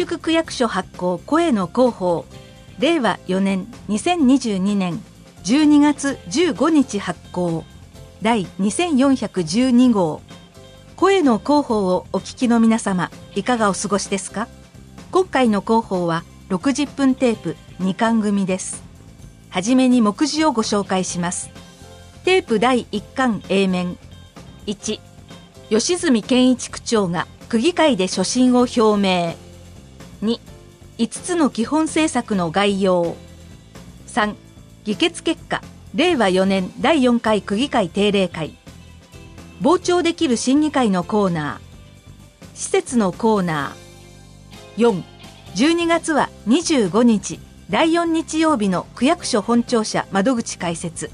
宿区役所発行声の広報令和4年2022年12月15日発行第2412号声の広報をお聞きの皆様いかがお過ごしですか今回の広報は60分テープ2巻組ですはじめに目次をご紹介しますテープ第1巻 A 面1吉住健一区長が区議会で所信を表明25つの基本政策の概要3議決結果令和4年第4回区議会定例会傍聴できる審議会のコーナー施設のコーナー412月は25日第4日曜日の区役所本庁舎窓口開設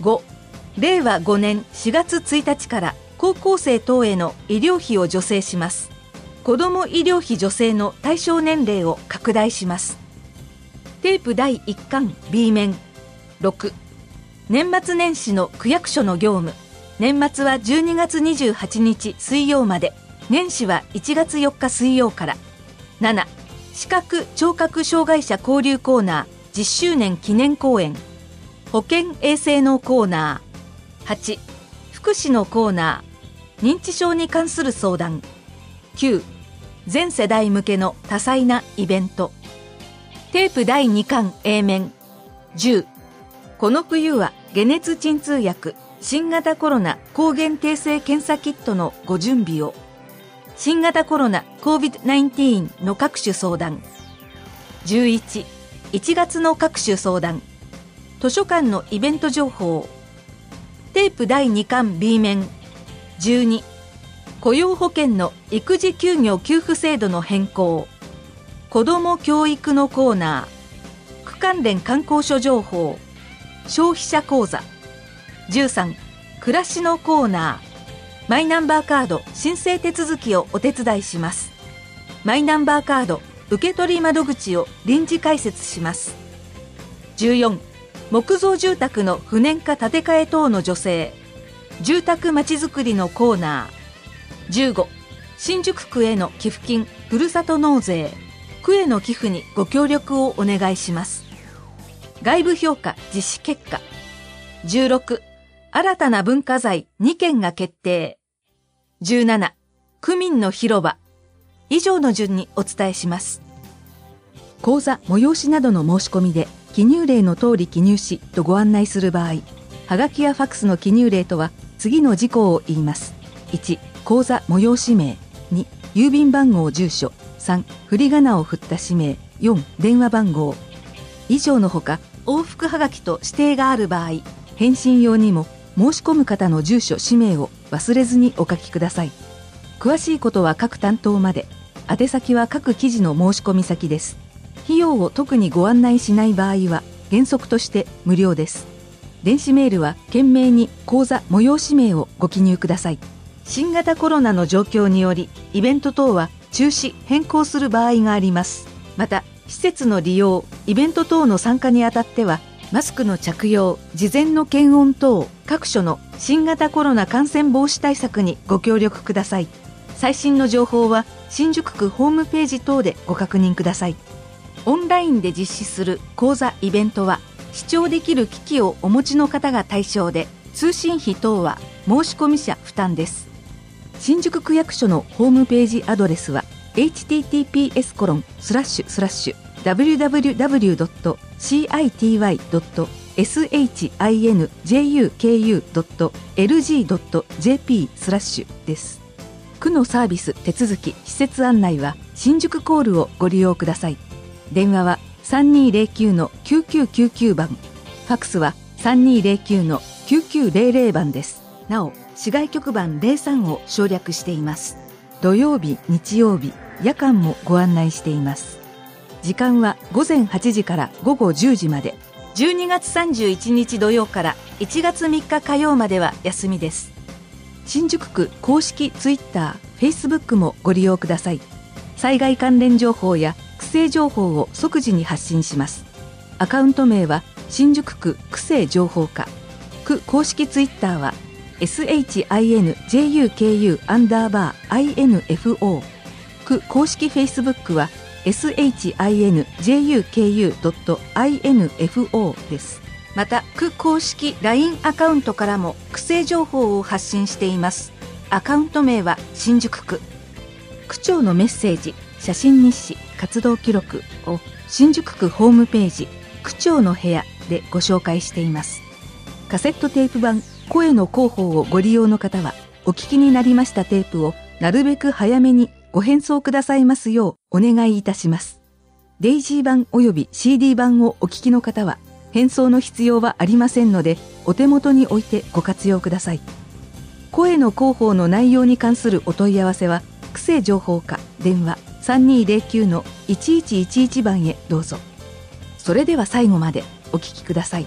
5令和5年4月1日から高校生等への医療費を助成します子ども医療費助成の対象年齢を拡大しますテープ第1巻 B 面6年末年始の区役所の業務年末は12月28日水曜まで年始は1月4日水曜から7視覚・聴覚障害者交流コーナー10周年記念公演保健衛生のコーナー8福祉のコーナー認知症に関する相談9全世代向けの多彩なイベントテープ第2巻 A 面10この冬は解熱鎮痛薬新型コロナ抗原定性検査キットのご準備を新型コロナ COVID-19 の各種相談111月の各種相談図書館のイベント情報テープ第2巻 B 面12雇用保険の育児休業給付制度の変更子ども教育のコーナー区関連観光所情報消費者講座13暮らしのコーナーマイナンバーカード申請手続きをお手伝いしますマイナンバーカード受取窓口を臨時開設します14木造住宅の不燃化建て替え等の助成住宅まちづくりのコーナー15新宿区への寄付金ふるさと納税区への寄付にご協力をお願いします外部評価実施結果16新たな文化財2件が決定17区民の広場以上の順にお伝えします講座催しなどの申し込みで記入例の通り記入しとご案内する場合はがきやファックスの記入例とは次の事項を言います1口座催し名2郵便番号住所3振り仮名を振った氏名4電話番号以上のほか往復はがきと指定がある場合返信用にも申し込む方の住所氏名を忘れずにお書きください詳しいことは各担当まで宛先は各記事の申し込み先です費用を特にご案内しない場合は原則として無料です電子メールは懸命に口座催し名をご記入ください新型コロナの状況によりイベント等は中止変更する場合がありますまた施設の利用イベント等の参加にあたってはマスクの着用事前の検温等各所の新型コロナ感染防止対策にご協力ください最新の情報は新宿区ホームページ等でご確認くださいオンラインで実施する講座イベントは視聴できる機器をお持ちの方が対象で通信費等は申込者負担です新宿区役所のホームページアドレスは https コロンスラッシュスラッシュ www.city.shinjuku.lg.jp スラッシュです区のサービス手続き施設案内は新宿コールをご利用ください電話は3209-9999番ファクスは3209-9900番ですなお市外局番03を省略しています土曜日日曜日夜間もご案内しています時間は午前8時から午後10時まで12月31日土曜から1月3日火曜までは休みです新宿区公式ツイッター、フェイスブックもご利用ください災害関連情報や区政情報を即時に発信しますアカウント名は新宿区区政情報課区公式ツイッターは shinjuku アンダーバー info 区公式 Facebook は shinjuku.info ですまた区公式 LINE アカウントからも区政情報を発信していますアカウント名は新宿区区長のメッセージ写真日誌活動記録を新宿区ホームページ区長の部屋でご紹介していますカセットテープ版声の広報をご利用の方は、お聞きになりましたテープをなるべく早めにご返送くださいますようお願いいたします。デイジー版及び CD 版をお聞きの方は、返送の必要はありませんので、お手元に置いてご活用ください。声の広報の内容に関するお問い合わせは、区政情報課電話3209-1111番へどうぞ。それでは最後までお聞きください。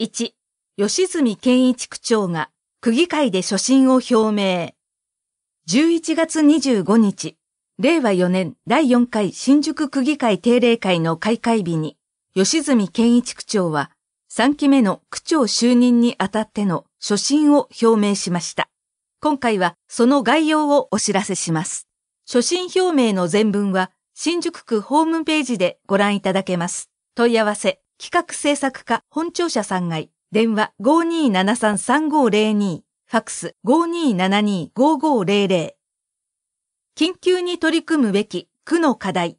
1、吉住健一区長が区議会で所信を表明。11月25日、令和4年第4回新宿区議会定例会の開会日に、吉住健一区長は3期目の区長就任にあたっての所信を表明しました。今回はその概要をお知らせします。所信表明の全文は新宿区ホームページでご覧いただけます。問い合わせ企画制作課本庁舎3階、電話52733502、ファクス52725500。緊急に取り組むべき区の課題。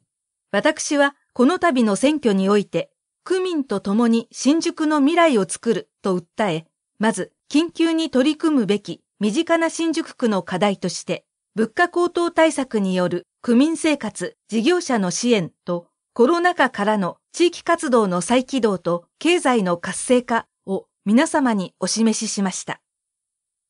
私はこの度の選挙において、区民と共に新宿の未来を作ると訴え、まず緊急に取り組むべき身近な新宿区の課題として、物価高騰対策による区民生活、事業者の支援とコロナ禍からの地域活動の再起動と経済の活性化を皆様にお示ししました。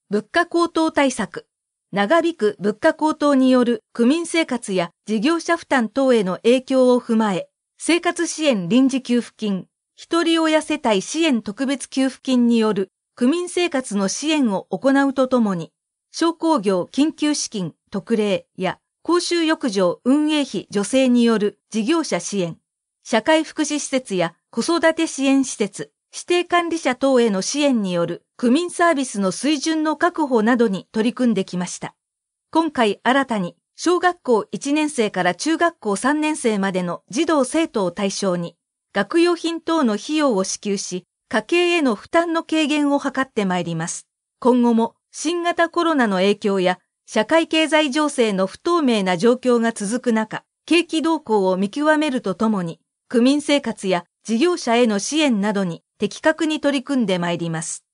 物価高騰対策、長引く物価高騰による区民生活や事業者負担等への影響を踏まえ、生活支援臨時給付金、ひとり親世帯支援特別給付金による区民生活の支援を行うとともに、商工業緊急資金特例や公衆浴場運営費助成による事業者支援、社会福祉施設や子育て支援施設、指定管理者等への支援による区民サービスの水準の確保などに取り組んできました。今回新たに小学校1年生から中学校3年生までの児童生徒を対象に学用品等の費用を支給し、家計への負担の軽減を図ってまいります。今後も新型コロナの影響や社会経済情勢の不透明な状況が続く中、景気動向を見極めるとともに、区民生活や事業者への支援などに的確に取り組んでまいります。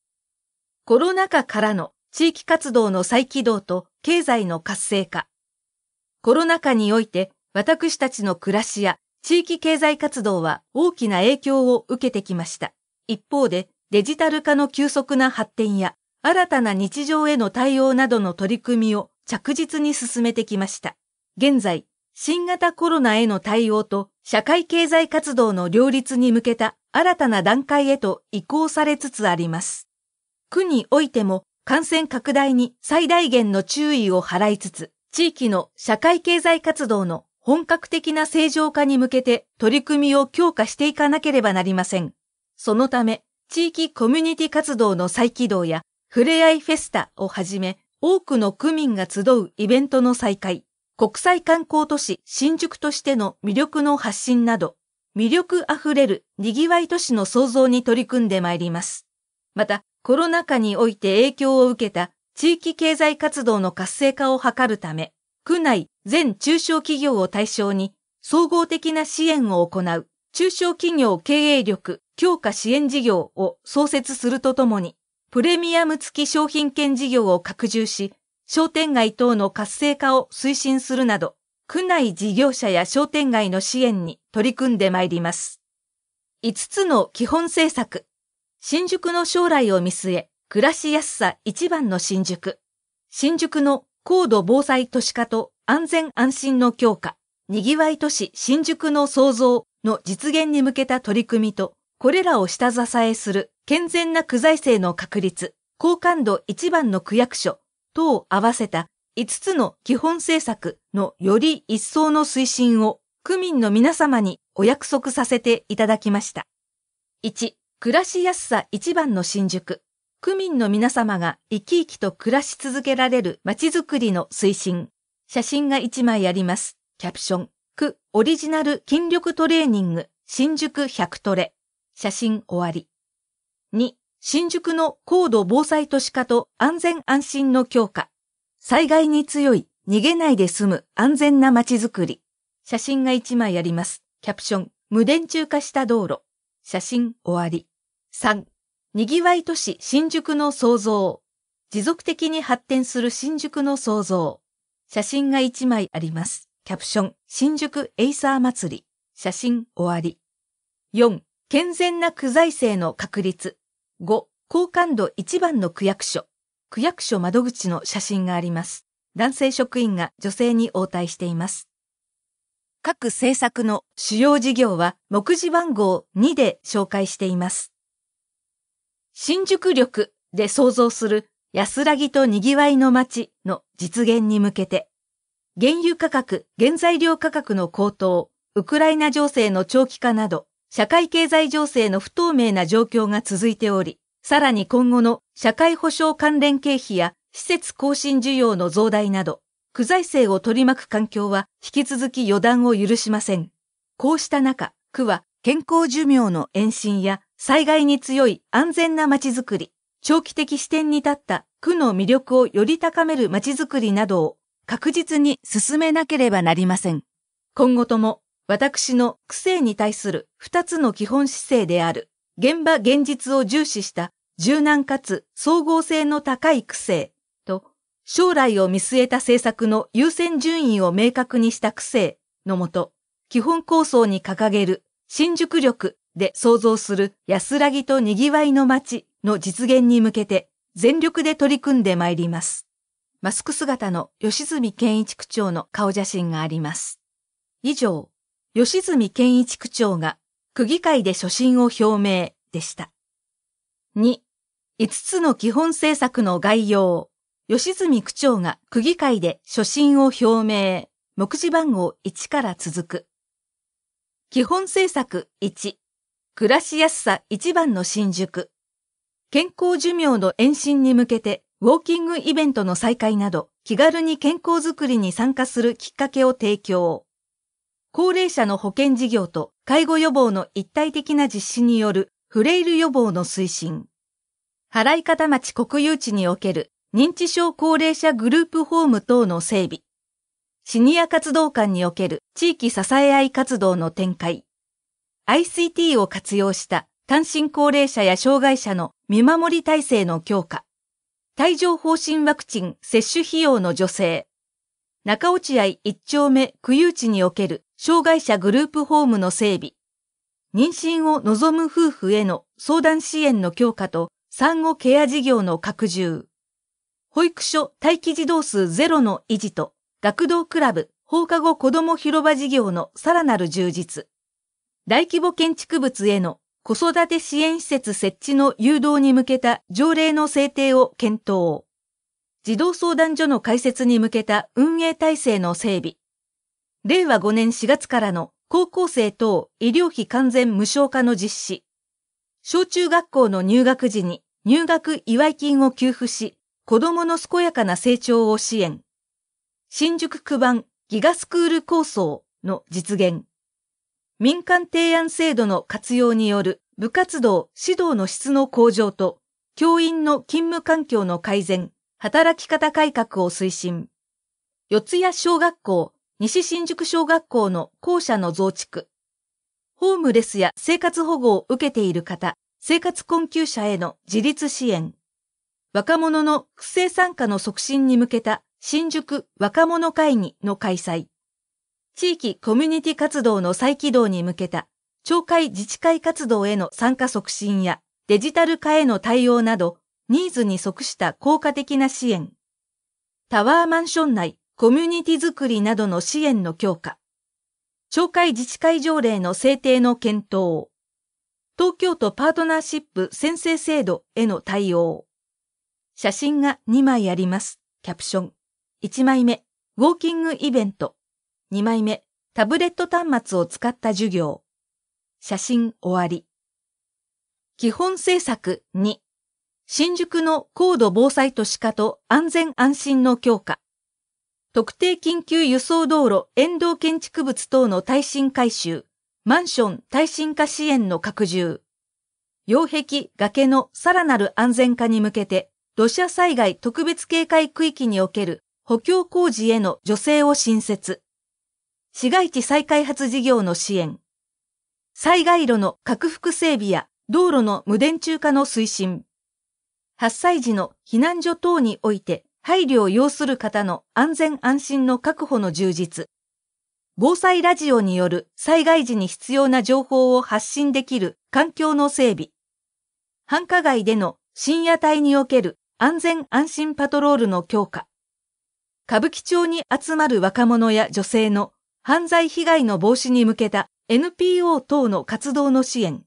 コロナ禍からの地域活動の再起動と経済の活性化。コロナ禍において私たちの暮らしや地域経済活動は大きな影響を受けてきました。一方でデジタル化の急速な発展や新たな日常への対応などの取り組みを着実に進めてきました。現在、新型コロナへの対応と社会経済活動の両立に向けた新たな段階へと移行されつつあります。区においても感染拡大に最大限の注意を払いつつ、地域の社会経済活動の本格的な正常化に向けて取り組みを強化していかなければなりません。そのため、地域コミュニティ活動の再起動や、ふれあいフェスタをはじめ、多くの区民が集うイベントの再開、国際観光都市新宿としての魅力の発信など、魅力あふれる賑わい都市の創造に取り組んでまいります。また、コロナ禍において影響を受けた地域経済活動の活性化を図るため、区内全中小企業を対象に総合的な支援を行う中小企業経営力強化支援事業を創設するとともに、プレミアム付き商品券事業を拡充し、商店街等の活性化を推進するなど、区内事業者や商店街の支援に取り組んでまいります。5つの基本政策。新宿の将来を見据え、暮らしやすさ一番の新宿。新宿の高度防災都市化と安全安心の強化。にぎわい都市新宿の創造の実現に向けた取り組みと、これらを下支えする健全な区財政の確立、好感度一番の区役所、等を合わせた5つの基本政策のより一層の推進を区民の皆様にお約束させていただきました。1、暮らしやすさ一番の新宿。区民の皆様が生き生きと暮らし続けられる街づくりの推進。写真が1枚あります。キャプション。区オリジナル筋力トレーニング新宿100トレ。写真終わり。2、新宿の高度防災都市化と安全安心の強化、災害に強い、逃げないで済む安全な街づくり。写真が1枚あります。キャプション、無電柱化した道路。写真終わり。3、賑わい都市新宿の創造。持続的に発展する新宿の創造。写真が1枚あります。キャプション、新宿エイサー祭り。写真終わり。4、健全な区財政の確立。5、好感度1番の区役所。区役所窓口の写真があります。男性職員が女性に応対しています。各政策の主要事業は目次番号2で紹介しています。新宿力で創造する安らぎと賑わいの街の実現に向けて、原油価格、原材料価格の高騰、ウクライナ情勢の長期化など、社会経済情勢の不透明な状況が続いており、さらに今後の社会保障関連経費や施設更新需要の増大など、区財政を取り巻く環境は引き続き予断を許しません。こうした中、区は健康寿命の延伸や災害に強い安全な街づくり、長期的視点に立った区の魅力をより高める街づくりなどを確実に進めなければなりません。今後とも私の癖に対する二つの基本姿勢である、現場現実を重視した柔軟かつ総合性の高い癖と、将来を見据えた政策の優先順位を明確にした癖のもと、基本構想に掲げる新宿力で創造する安らぎと賑わいの街の実現に向けて全力で取り組んでまいります。マスク姿の吉住健一区長の顔写真があります。以上。吉住健一区長が区議会で所信を表明でした。2、5つの基本政策の概要、吉住区長が区議会で所信を表明、目次番号1から続く。基本政策1、暮らしやすさ1番の新宿。健康寿命の延伸に向けてウォーキングイベントの再開など気軽に健康づくりに参加するきっかけを提供。高齢者の保険事業と介護予防の一体的な実施によるフレイル予防の推進。払い方町国有地における認知症高齢者グループホーム等の整備。シニア活動館における地域支え合い活動の展開。ICT を活用した単身高齢者や障害者の見守り体制の強化。帯状方針ワクチン接種費用の助成。中落合一丁目区有地における障害者グループホームの整備、妊娠を望む夫婦への相談支援の強化と産後ケア事業の拡充、保育所待機児童数ゼロの維持と学童クラブ放課後子ども広場事業のさらなる充実、大規模建築物への子育て支援施設設置の誘導に向けた条例の制定を検討。児童相談所の開設に向けた運営体制の整備。令和5年4月からの高校生等医療費完全無償化の実施。小中学校の入学時に入学祝い金を給付し、子供の健やかな成長を支援。新宿区版ギガスクール構想の実現。民間提案制度の活用による部活動、指導の質の向上と、教員の勤務環境の改善、働き方改革を推進。四谷小学校西新宿小学校の校舎の増築、ホームレスや生活保護を受けている方、生活困窮者への自立支援、若者の不正参加の促進に向けた新宿若者会議の開催、地域コミュニティ活動の再起動に向けた町会自治会活動への参加促進やデジタル化への対応など、ニーズに即した効果的な支援。タワーマンション内コミュニティづくりなどの支援の強化、町会自治会条例の制定の検討、東京都パートナーシップ宣誓制度への対応。写真が2枚あります。キャプション。1枚目、ウォーキングイベント。2枚目、タブレット端末を使った授業。写真終わり。基本政策2。新宿の高度防災都市化と安全安心の強化。特定緊急輸送道路、沿道建築物等の耐震改修、マンション耐震化支援の拡充、擁壁、崖のさらなる安全化に向けて、土砂災害特別警戒区域における補強工事への助成を新設、市街地再開発事業の支援、災害路の拡幅整備や道路の無電柱化の推進、8歳児の避難所等において配慮を要する方の安全安心の確保の充実、防災ラジオによる災害時に必要な情報を発信できる環境の整備、繁華街での深夜帯における安全安心パトロールの強化、歌舞伎町に集まる若者や女性の犯罪被害の防止に向けた NPO 等の活動の支援、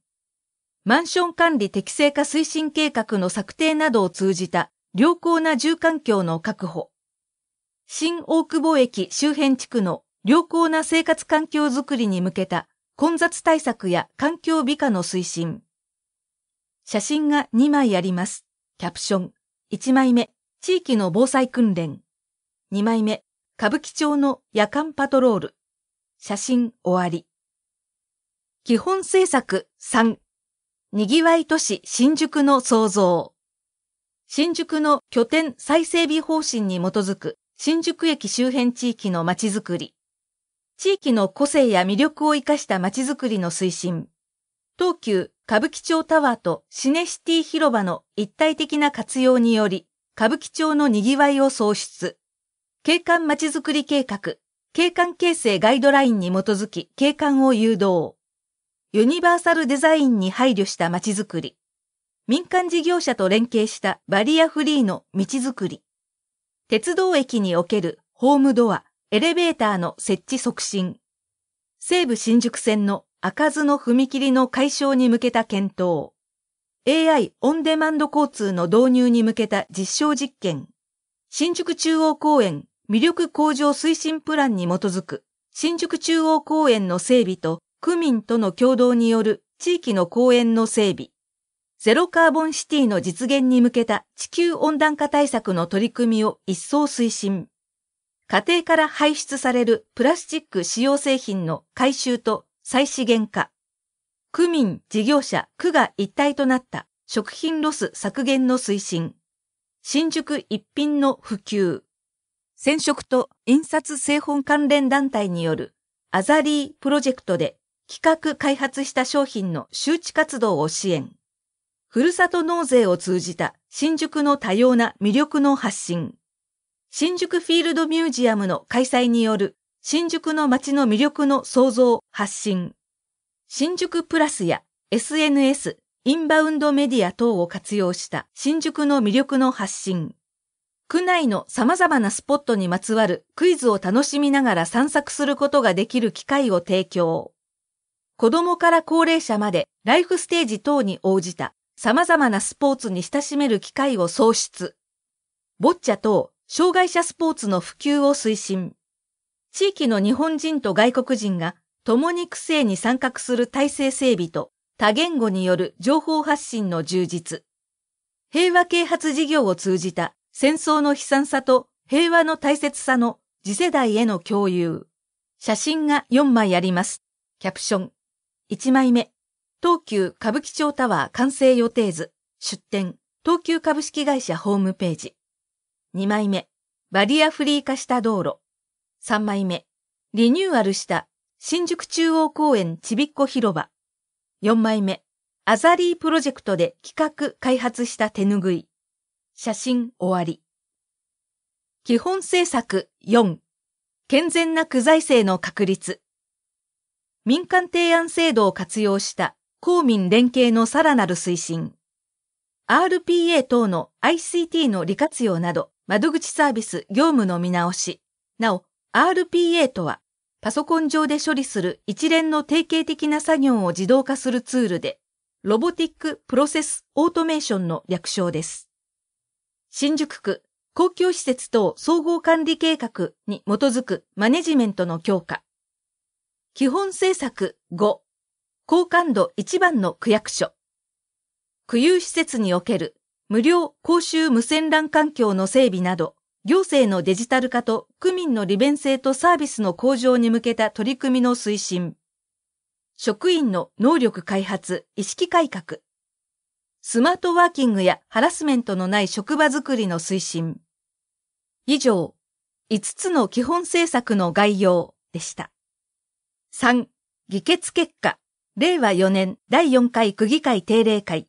マンション管理適正化推進計画の策定などを通じた良好な住環境の確保。新大久保駅周辺地区の良好な生活環境づくりに向けた混雑対策や環境美化の推進。写真が2枚あります。キャプション。1枚目、地域の防災訓練。2枚目、歌舞伎町の夜間パトロール。写真終わり。基本政策3。にぎわい都市新宿の創造。新宿の拠点再整備方針に基づく新宿駅周辺地域のまちづくり。地域の個性や魅力を活かしたまちづくりの推進。東急歌舞伎町タワーとシネシティ広場の一体的な活用により、歌舞伎町の賑わいを創出。景観まちづくり計画、景観形成ガイドラインに基づき景観を誘導。ユニバーサルデザインに配慮したまちづくり。民間事業者と連携したバリアフリーの道づくり、鉄道駅におけるホームドア、エレベーターの設置促進、西武新宿線の開かずの踏切の解消に向けた検討、AI オンデマンド交通の導入に向けた実証実験、新宿中央公園魅力向上推進プランに基づく新宿中央公園の整備と区民との共同による地域の公園の整備、ゼロカーボンシティの実現に向けた地球温暖化対策の取り組みを一層推進。家庭から排出されるプラスチック使用製品の回収と再資源化。区民、事業者、区が一体となった食品ロス削減の推進。新宿一品の普及。染色と印刷製本関連団体によるアザリープロジェクトで企画開発した商品の周知活動を支援。ふるさと納税を通じた新宿の多様な魅力の発信。新宿フィールドミュージアムの開催による新宿の街の魅力の創造、発信。新宿プラスや SNS、インバウンドメディア等を活用した新宿の魅力の発信。区内の様々なスポットにまつわるクイズを楽しみながら散策することができる機会を提供。子供から高齢者までライフステージ等に応じた様々なスポーツに親しめる機会を創出。ボッチャ等障害者スポーツの普及を推進。地域の日本人と外国人が共に区政に参画する体制整備と多言語による情報発信の充実。平和啓発事業を通じた戦争の悲惨さと平和の大切さの次世代への共有。写真が4枚あります。キャプション。1枚目。東急歌舞伎町タワー完成予定図、出展、東急株式会社ホームページ。2枚目、バリアフリー化した道路。3枚目、リニューアルした新宿中央公園ちびっこ広場。4枚目、アザリープロジェクトで企画開発した手ぬぐい。写真終わり。基本政策4、健全な区財政の確立。民間提案制度を活用した公民連携のさらなる推進、RPA 等の ICT の利活用など、窓口サービス業務の見直し、なお、RPA とは、パソコン上で処理する一連の定型的な作業を自動化するツールで、ロボティック・プロセス・オートメーションの略称です。新宿区、公共施設等総合管理計画に基づくマネジメントの強化。基本政策5、好感度一番の区役所。区有施設における無料公衆無線 LAN 環境の整備など、行政のデジタル化と区民の利便性とサービスの向上に向けた取り組みの推進。職員の能力開発、意識改革。スマートワーキングやハラスメントのない職場づくりの推進。以上、5つの基本政策の概要でした。3、議決結果。令和4年第4回区議会定例会。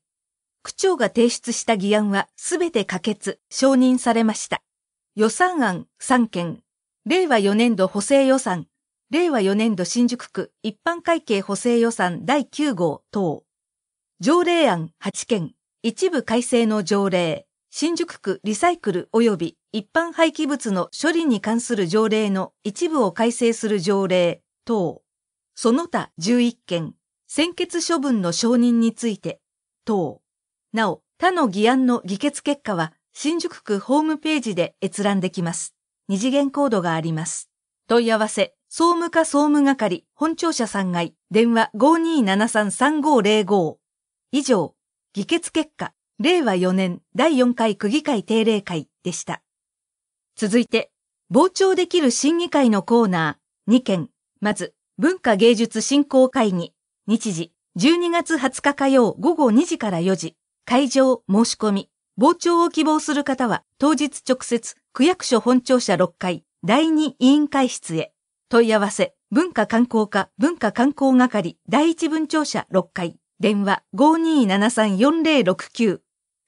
区長が提出した議案はすべて可決、承認されました。予算案3件。令和4年度補正予算。令和4年度新宿区一般会計補正予算第9号等。条例案8件。一部改正の条例。新宿区リサイクル及び一般廃棄物の処理に関する条例の一部を改正する条例等。その他11件。先決処分の承認について、等、なお、他の議案の議決結果は、新宿区ホームページで閲覧できます。二次元コードがあります。問い合わせ、総務課総務係、本庁舎3階、電話52733505。以上、議決結果、令和4年第4回区議会定例会でした。続いて、傍聴できる審議会のコーナー、2件。まず、文化芸術振興会議、日時、12月20日火曜午後2時から4時、会場申し込み、傍聴を希望する方は、当日直接、区役所本庁舎6階、第2委員会室へ。問い合わせ、文化観光課、文化観光係、第1文庁舎6階、電話52734069。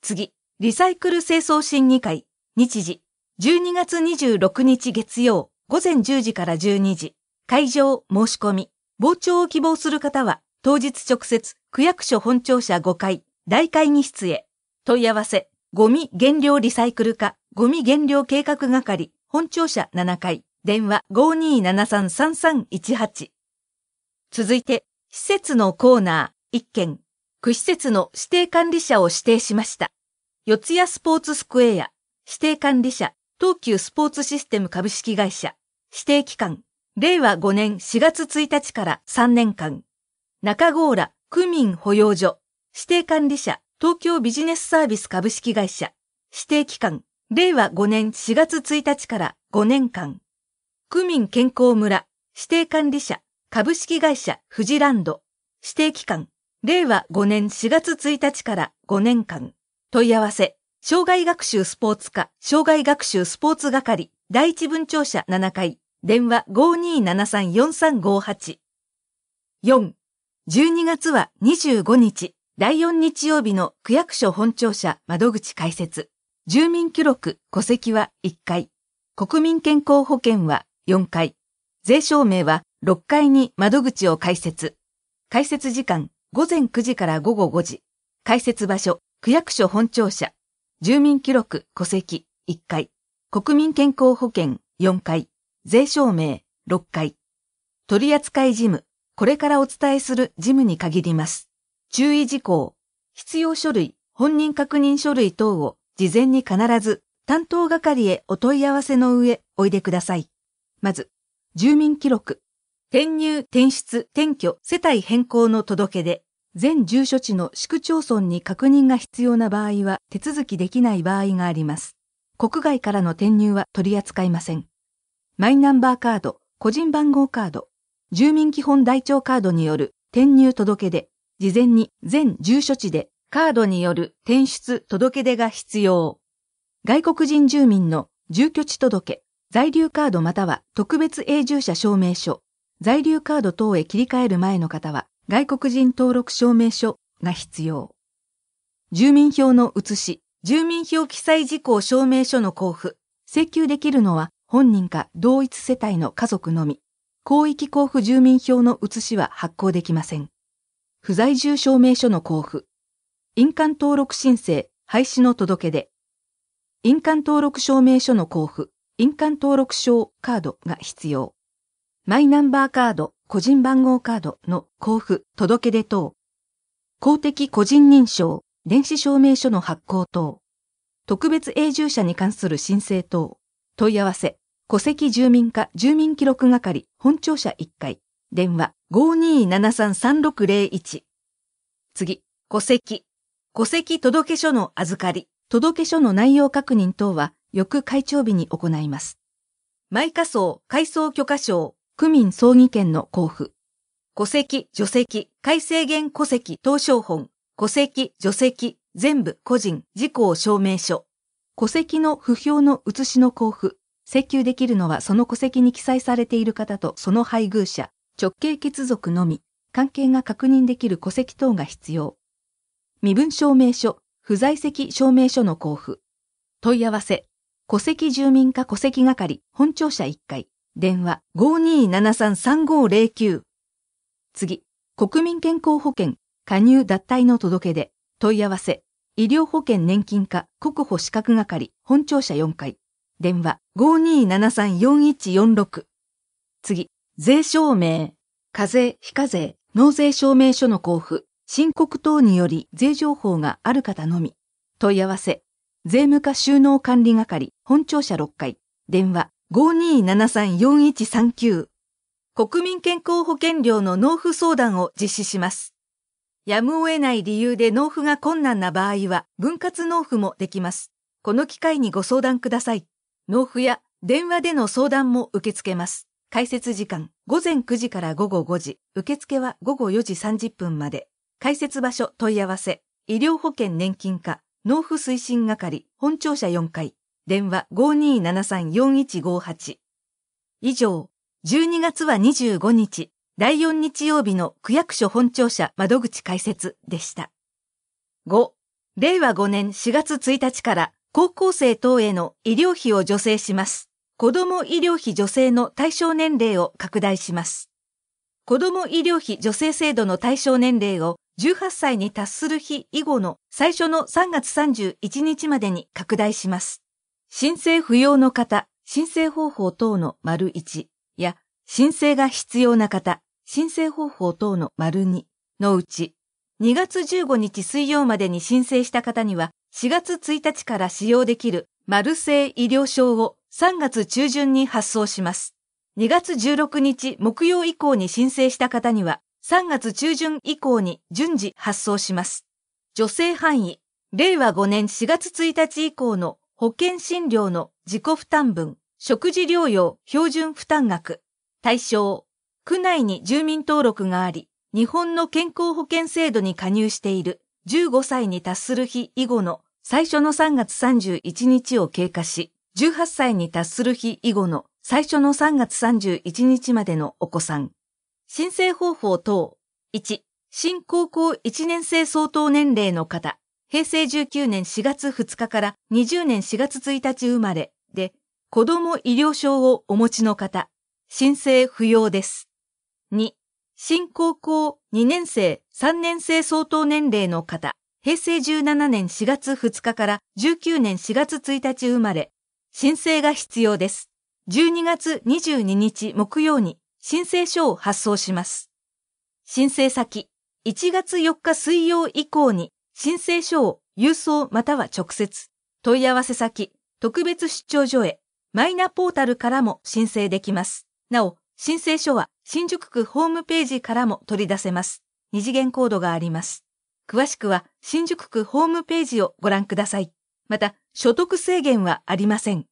次、リサイクル清掃審議会、日時、12月26日月曜、午前10時から12時、会場申し込み、傍聴を希望する方は、当日直接、区役所本庁舎5階、大会議室へ、問い合わせ、ゴミ減量リサイクル化、ゴミ減量計画係、本庁舎7階、電話52733318。続いて、施設のコーナー1件、区施設の指定管理者を指定しました。四谷スポーツスクエア、指定管理者、東急スポーツシステム株式会社、指定期間、令和5年4月1日から3年間、中郷ら、区民保養所、指定管理者、東京ビジネスサービス株式会社、指定期間、令和5年4月1日から5年間、区民健康村、指定管理者、株式会社富士ランド、指定期間、令和5年4月1日から5年間、問い合わせ、障害学習スポーツ課、障害学習スポーツ係、第一文庁舎7階、電話52734358。4 12月は25日、第4日曜日の区役所本庁舎窓口開設。住民記録、戸籍は1回。国民健康保険は4回。税証明は6回に窓口を開設。開設時間、午前9時から午後5時。開設場所、区役所本庁舎。住民記録、戸籍1回。国民健康保険4回。税証明6回。取扱事務。これからお伝えする事務に限ります。注意事項、必要書類、本人確認書類等を事前に必ず担当係へお問い合わせの上おいでください。まず、住民記録、転入、転出、転居、世帯変更の届け出、全住所地の市区町村に確認が必要な場合は手続きできない場合があります。国外からの転入は取り扱いません。マイナンバーカード、個人番号カード、住民基本台帳カードによる転入届出、事前に全住所地でカードによる転出届出が必要。外国人住民の住居地届、在留カードまたは特別永住者証明書、在留カード等へ切り替える前の方は外国人登録証明書が必要。住民票の写し、住民票記載事項証明書の交付、請求できるのは本人か同一世帯の家族のみ。広域交付住民票の写しは発行できません。不在住証明書の交付。印鑑登録申請、廃止の届け出。印鑑登録証明書の交付、印鑑登録証カードが必要。マイナンバーカード、個人番号カードの交付、届け出等。公的個人認証、電子証明書の発行等。特別永住者に関する申請等。問い合わせ、戸籍住民課住民記録係本庁舎1階、電話5273-3601。次、戸籍。戸籍届書の預かり、届書の内容確認等は、翌会長日に行います。毎仮想、改装許可証、区民葬儀券の交付。戸籍、除籍、改正元戸籍、当証本、戸籍、除籍、全部個人、事項証明書。戸籍の不評の写しの交付。請求できるのはその戸籍に記載されている方とその配偶者、直系血族のみ、関係が確認できる戸籍等が必要。身分証明書、不在籍証明書の交付。問い合わせ、戸籍住民課戸籍係、本庁舎1階、電話52733509。次、国民健康保険、加入脱退の届け出、問い合わせ、医療保険年金課、国保資格係、本庁舎4階。電話52734146。次、税証明、課税、非課税、納税証明書の交付、申告等により税情報がある方のみ。問い合わせ、税務課収納管理係、本庁舎6階、電話52734139。国民健康保険料の納付相談を実施します。やむを得ない理由で納付が困難な場合は、分割納付もできます。この機会にご相談ください。納付や電話での相談も受け付けます。開設時間、午前9時から午後5時、受付は午後4時30分まで。開設場所問い合わせ、医療保険年金課、納付推進係、本庁舎4階、電話5273-4158。以上、12月は25日、第4日曜日の区役所本庁舎窓口開設でした。5、令和5年4月1日から高校生等への医療費を助成します。子供医療費助成の対象年齢を拡大します。子供医療費助成制度の対象年齢を18歳に達する日以後の最初の3月31日までに拡大します。申請不要の方、申請方法等の丸1や申請が必要な方、申請方法等の丸2のうち2月15日水曜までに申請した方には4月1日から使用できるマルセイ医療証を3月中旬に発送します。2月16日木曜以降に申請した方には3月中旬以降に順次発送します。助成範囲、令和5年4月1日以降の保険診療の自己負担分、食事療養標準負担額、対象、区内に住民登録があり、日本の健康保険制度に加入している15歳に達する日以後の最初の3月31日を経過し、18歳に達する日以後の最初の3月31日までのお子さん。申請方法等。1、新高校1年生相当年齢の方。平成19年4月2日から20年4月1日生まれで、子供医療証をお持ちの方。申請不要です。2、新高校2年生3年生相当年齢の方。平成17年4月2日から19年4月1日生まれ、申請が必要です。12月22日木曜に申請書を発送します。申請先、1月4日水曜以降に申請書を郵送または直接、問い合わせ先、特別出張所へ、マイナポータルからも申請できます。なお、申請書は新宿区ホームページからも取り出せます。二次元コードがあります。詳しくは新宿区ホームページをご覧ください。また、所得制限はありません。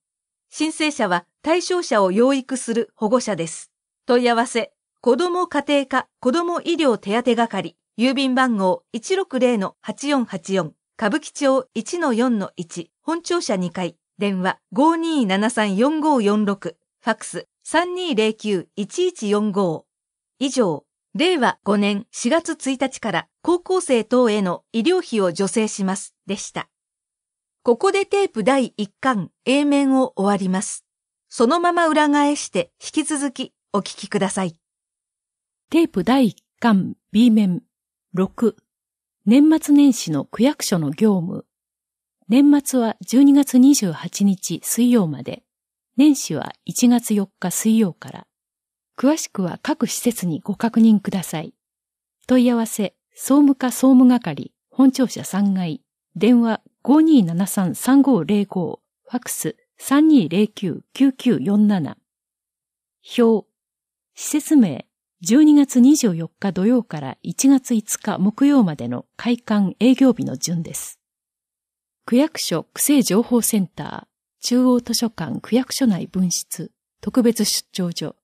申請者は対象者を養育する保護者です。問い合わせ、子ども家庭科子ども医療手当係、郵便番号160-8484、歌舞伎町1-4-1、本庁舎2階、電話52734546、ファクス3209-1145。以上、令和5年4月1日から高校生等への医療費を助成します、でした。ここでテープ第1巻 A 面を終わります。そのまま裏返して引き続きお聞きください。テープ第1巻 B 面6年末年始の区役所の業務年末は12月28日水曜まで年始は1月4日水曜から詳しくは各施設にご確認ください問い合わせ総務課総務係、本庁舎3階、電話5273-3505、ファクス3209-9947。表、施設名、12月24日土曜から1月5日木曜までの開館営業日の順です。区役所区政情報センター、中央図書館区役所内分室、特別出張所、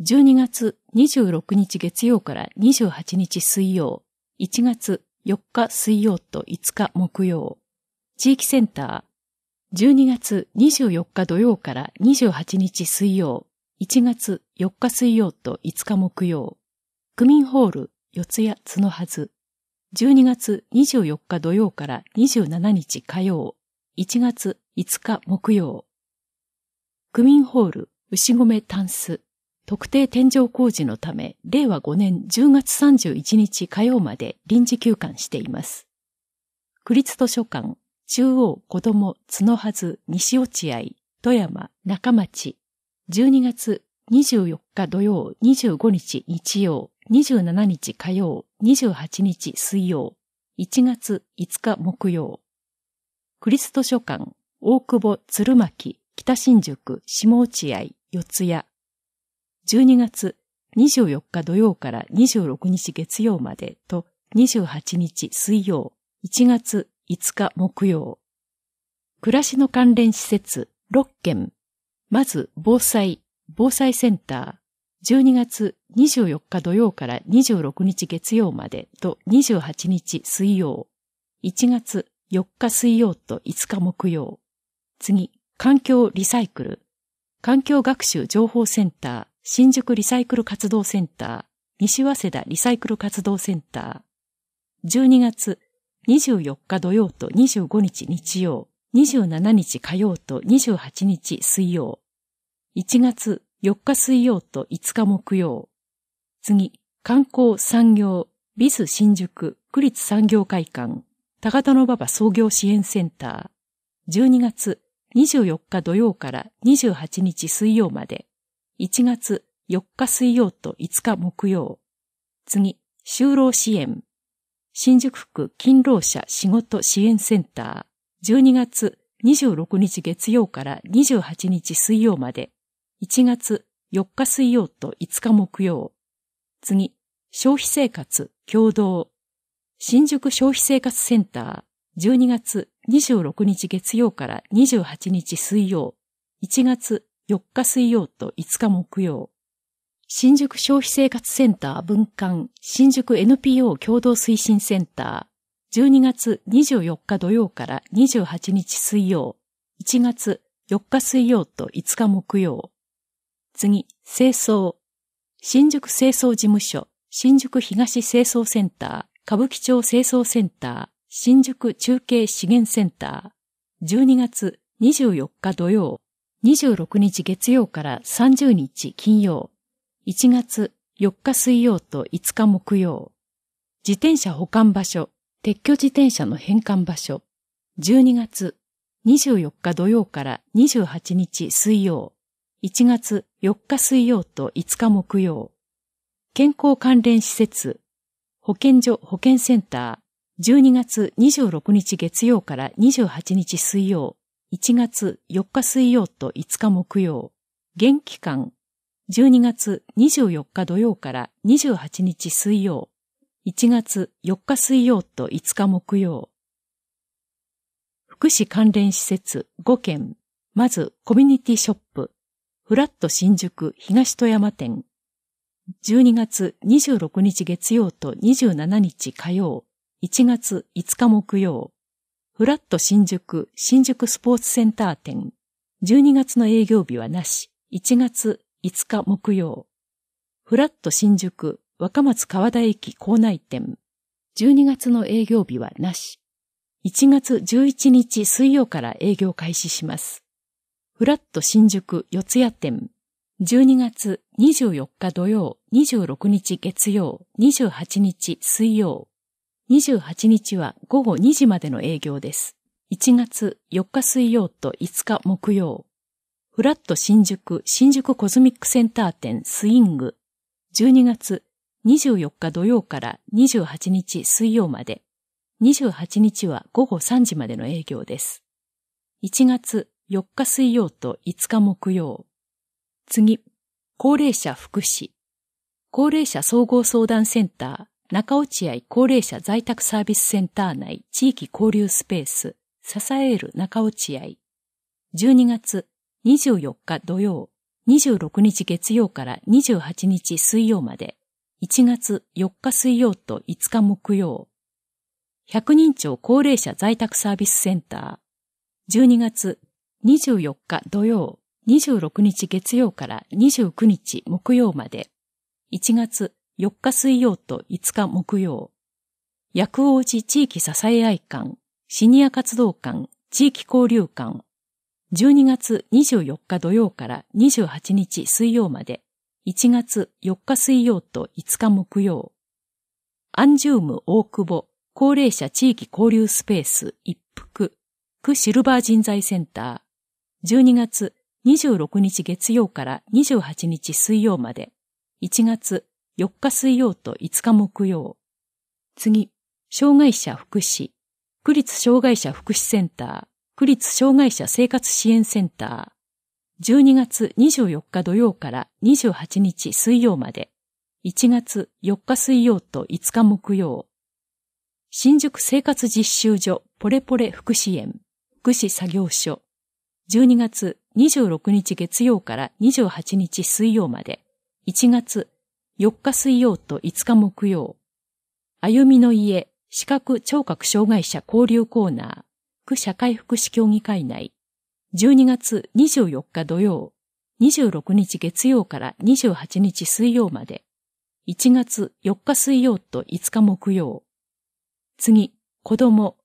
12月26日月曜から28日水曜、1月4日水曜と5日木曜、地域センター、12月24日土曜から28日水曜、1月4日水曜と5日木曜、区民ホール、四谷角はず、12月24日土曜から27日火曜、1月5日木曜、区民ホール、牛込タンス、特定天井工事のため、令和5年10月31日火曜まで臨時休館しています。区立図書館、中央、子供、角はず、西落合、富山、中町、12月24日土曜、25日日曜、27日火曜、28日水曜、1月5日木曜。区立図書館、大久保、鶴巻、北新宿、下落合、四谷、12月24日土曜から26日月曜までと28日水曜、1月5日木曜。暮らしの関連施設6件。まず防災、防災センター。12月24日土曜から26日月曜までと28日水曜。1月4日水曜と5日木曜。次、環境リサイクル。環境学習情報センター。新宿リサイクル活動センター、西早稲田リサイクル活動センター、12月24日土曜と25日日曜、27日火曜と28日水曜、1月4日水曜と5日木曜、次、観光産業、ビズ新宿区立産業会館、高田の馬場創業支援センター、12月24日土曜から28日水曜まで、1月4日水曜と5日木曜。次、就労支援。新宿区勤労者仕事支援センター。12月26日月曜から28日水曜まで。1月4日水曜と5日木曜。次、消費生活共同。新宿消費生活センター。12月26日月曜から28日水曜。1月4日水曜と5日木曜、新宿消費生活センター分館新宿 NPO 共同推進センター、12月24日土曜から28日水曜、1月4日水曜と5日木曜。次、清掃。新宿清掃事務所、新宿東清掃センター、歌舞伎町清掃センター、新宿中継資源センター、12月24日土曜、26日月曜から30日金曜、1月4日水曜と5日木曜、自転車保管場所、撤去自転車の返還場所、12月24日土曜から28日水曜、1月4日水曜と5日木曜、健康関連施設、保健所保健センター、12月26日月曜から28日水曜、1月4日水曜と5日木曜、現期間12月24日土曜から28日水曜、1月4日水曜と5日木曜。福祉関連施設5件、まずコミュニティショップ、フラット新宿東富山店、12月26日月曜と27日火曜、1月5日木曜。フラット新宿、新宿スポーツセンター店。12月の営業日はなし。1月5日木曜。フラット新宿、若松川田駅構内店。12月の営業日はなし。1月11日水曜から営業開始します。フラット新宿四谷店。12月24日土曜、26日月曜、28日水曜。28日は午後2時までの営業です。1月4日水曜と5日木曜。フラット新宿、新宿コズミックセンター店スイング。12月24日土曜から28日水曜まで。28日は午後3時までの営業です。1月4日水曜と5日木曜。次、高齢者福祉。高齢者総合相談センター中落合高齢者在宅サービスセンター内地域交流スペース、支える中落合。12月24日土曜、26日月曜から28日水曜まで、1月4日水曜と5日木曜。100人町高齢者在宅サービスセンター。12月24日土曜、26日月曜から29日木曜まで。1月4日水曜と5日木曜、薬王寺地域支え合い館、シニア活動館、地域交流館、12月24日土曜から28日水曜まで、1月4日水曜と5日木曜、アンジューム大久保高齢者地域交流スペース一服、区シルバー人材センター、12月26日月曜から28日水曜まで、1月4日水曜と5日木曜。次、障害者福祉。区立障害者福祉センター、区立障害者生活支援センター。12月24日土曜から28日水曜まで。1月4日水曜と5日木曜。新宿生活実習所ポレポレ福祉園福祉作業所。12月26日月曜から28日水曜まで。1月4日水曜と5日木曜、歩みの家、視覚聴覚障害者交流コーナー、区社会福祉協議会内、12月24日土曜、26日月曜から28日水曜まで、1月4日水曜と5日木曜。次、子供、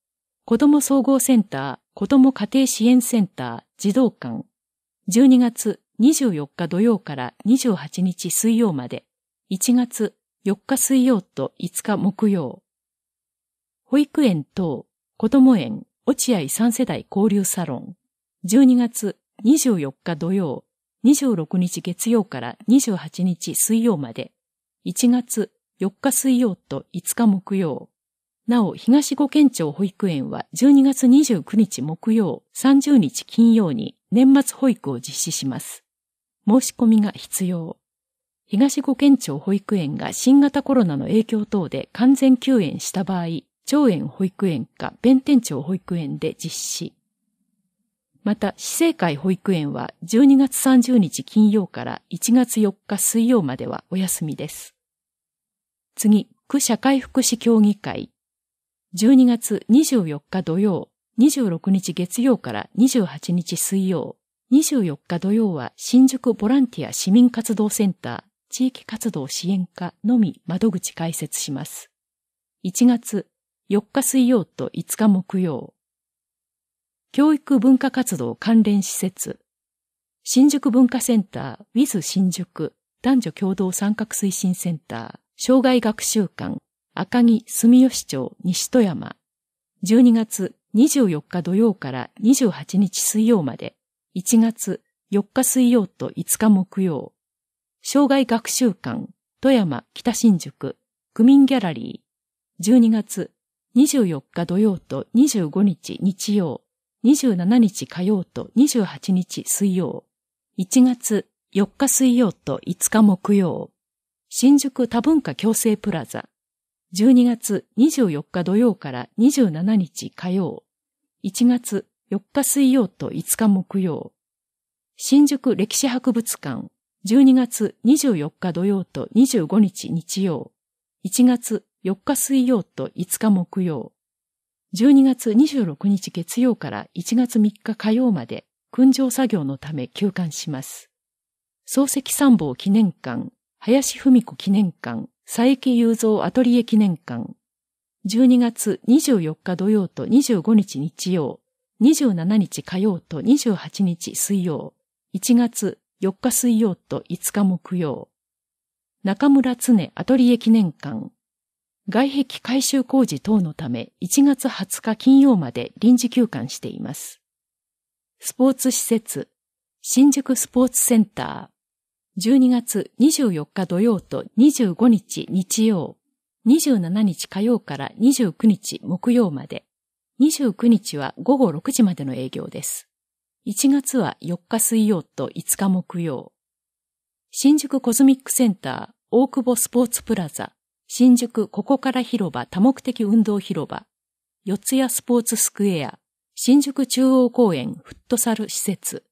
子供総合センター、子供家庭支援センター、児童館、12月24日土曜から28日水曜まで、1月4日水曜と5日木曜。保育園等、子ども園、落合3世代交流サロン。12月24日土曜、26日月曜から28日水曜まで。1月4日水曜と5日木曜。なお、東五県庁保育園は12月29日木曜、30日金曜に年末保育を実施します。申し込みが必要。東五県庁保育園が新型コロナの影響等で完全休園した場合、長園保育園か弁天町保育園で実施。また、市政会保育園は12月30日金曜から1月4日水曜まではお休みです。次、区社会福祉協議会。12月24日土曜、26日月曜から28日水曜、24日土曜は新宿ボランティア市民活動センター、地域活動支援課のみ窓口開設します。1月4日水曜と5日木曜。教育文化活動関連施設。新宿文化センターウィズ新宿男女共同参画推進センター障害学習館赤城住吉町西富山。12月24日土曜から28日水曜まで。1月4日水曜と5日木曜。障害学習館、富山北新宿、区民ギャラリー、12月24日土曜と25日日曜、27日火曜と28日水曜、1月4日水曜と5日木曜、新宿多文化共生プラザ、12月24日土曜から27日火曜、1月4日水曜と5日木曜、新宿歴史博物館、12月24日土曜と25日日曜、1月4日水曜と5日木曜、12月26日月曜から1月3日火曜まで訓場作業のため休館します。漱石参謀記念館、林文子記念館、佐伯雄三アトリエ記念館、12月24日土曜と25日日曜、27日火曜と28日水曜、1月4日水曜と5日木曜、中村常アトリエ記念館、外壁改修工事等のため1月20日金曜まで臨時休館しています。スポーツ施設、新宿スポーツセンター、12月24日土曜と25日日曜、27日火曜から29日木曜まで、29日は午後6時までの営業です。1月は4日水曜と5日木曜。新宿コズミックセンター、大久保スポーツプラザ、新宿ここから広場多目的運動広場、四谷スポーツスクエア、新宿中央公園フットサル施設。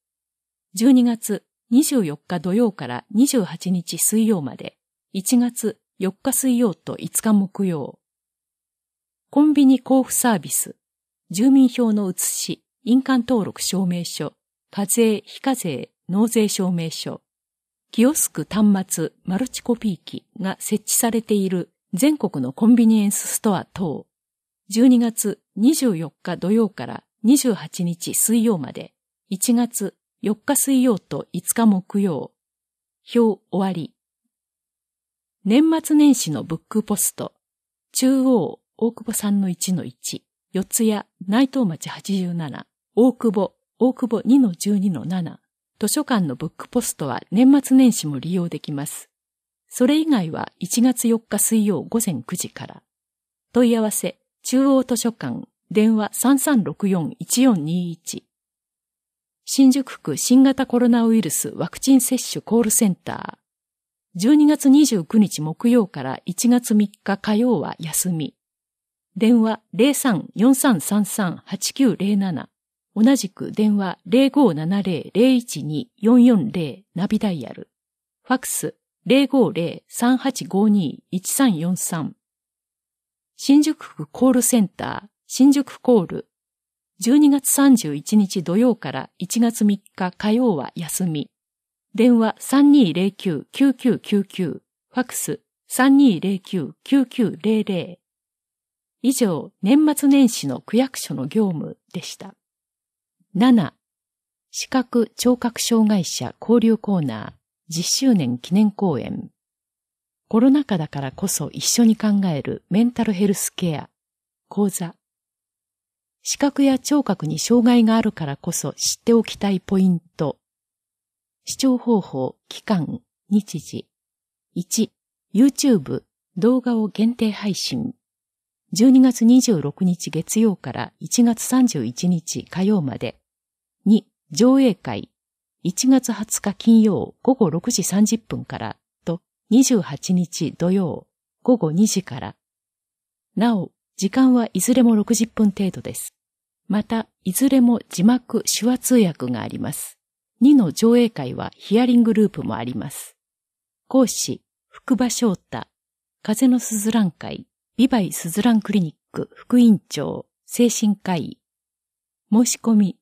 12月24日土曜から28日水曜まで、1月4日水曜と5日木曜。コンビニ交付サービス、住民票の写し、印鑑登録証明書、課税、非課税、納税証明書、キオスク端末マルチコピー機が設置されている全国のコンビニエンスストア等、12月24日土曜から28日水曜まで、1月4日水曜と5日木曜、表終わり。年末年始のブックポスト、中央大久保さんの1の1、四谷内藤町87、大久保、大久保2-12-7図書館のブックポストは年末年始も利用できます。それ以外は1月4日水曜午前9時から。問い合わせ、中央図書館、電話3364-1421。新宿区新型コロナウイルスワクチン接種コールセンター。12月29日木曜から1月3日火曜は休み。電話03-4333-8907。同じく電話0570-012-440ナビダイヤル。ファクス050-3852-1343。新宿区コールセンター、新宿コール。12月31日土曜から1月3日火曜は休み。電話3209-9999。ファクス3209-9900。以上、年末年始の区役所の業務でした。7、視覚聴覚障害者交流コーナー10周年記念公演。コロナ禍だからこそ一緒に考えるメンタルヘルスケア講座。視覚や聴覚に障害があるからこそ知っておきたいポイント。視聴方法、期間、日時。1、YouTube、動画を限定配信。12月26日月曜から1月31日火曜まで。上映会1月20日金曜午後6時30分からと28日土曜午後2時から。なお、時間はいずれも60分程度です。また、いずれも字幕手話通訳があります。2の上映会はヒアリングループもあります。講師、福場翔太、風のすずらん会、ビバイすずらんクリニック副院長、精神科医。申し込み、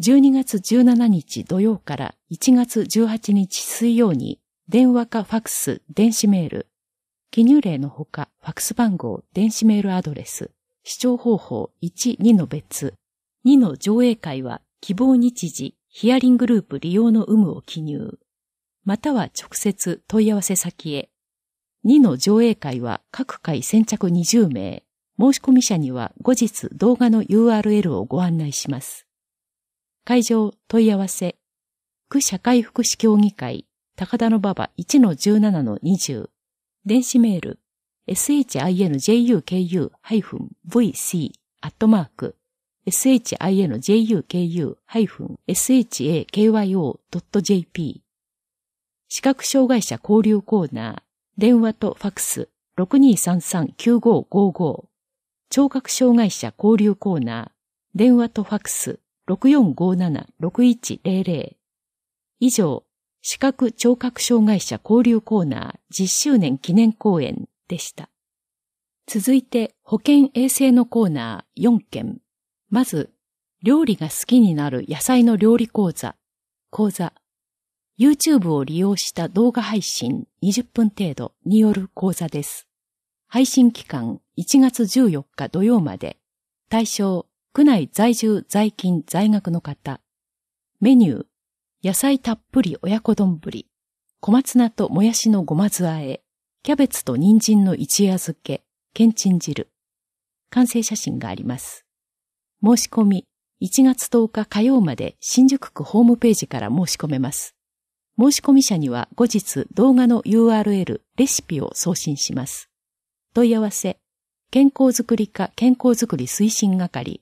12月17日土曜から1月18日水曜に電話かファクス、電子メール、記入例のほかファクス番号、電子メールアドレス、視聴方法1、2の別、2の上映会は希望日時、ヒアリングループ利用の有無を記入、または直接問い合わせ先へ。2の上映会は各回先着20名、申し込み者には後日動画の URL をご案内します。会場問い合わせ、区社会福祉協議会、高田の馬場1-17-20、電子メール、shinjuku-vc、アットマーク、shinjuku-shakyo.jp 視覚障害者交流コーナー、電話とファクス6233-9555聴覚障害者交流コーナー、電話とファクス6457-6100以上、視覚聴覚障害者交流コーナー10周年記念公演でした。続いて保健衛生のコーナー4件。まず、料理が好きになる野菜の料理講座。講座。YouTube を利用した動画配信20分程度による講座です。配信期間1月14日土曜まで。対象区内在住在勤在学の方。メニュー、野菜たっぷり親子丼小松菜ともやしのごま酢あえ。キャベツと人参の一夜漬け。けんちん汁。完成写真があります。申し込み、1月10日火曜まで新宿区ホームページから申し込めます。申し込み者には後日動画の URL、レシピを送信します。問い合わせ、健康づくり課健康づくり推進係、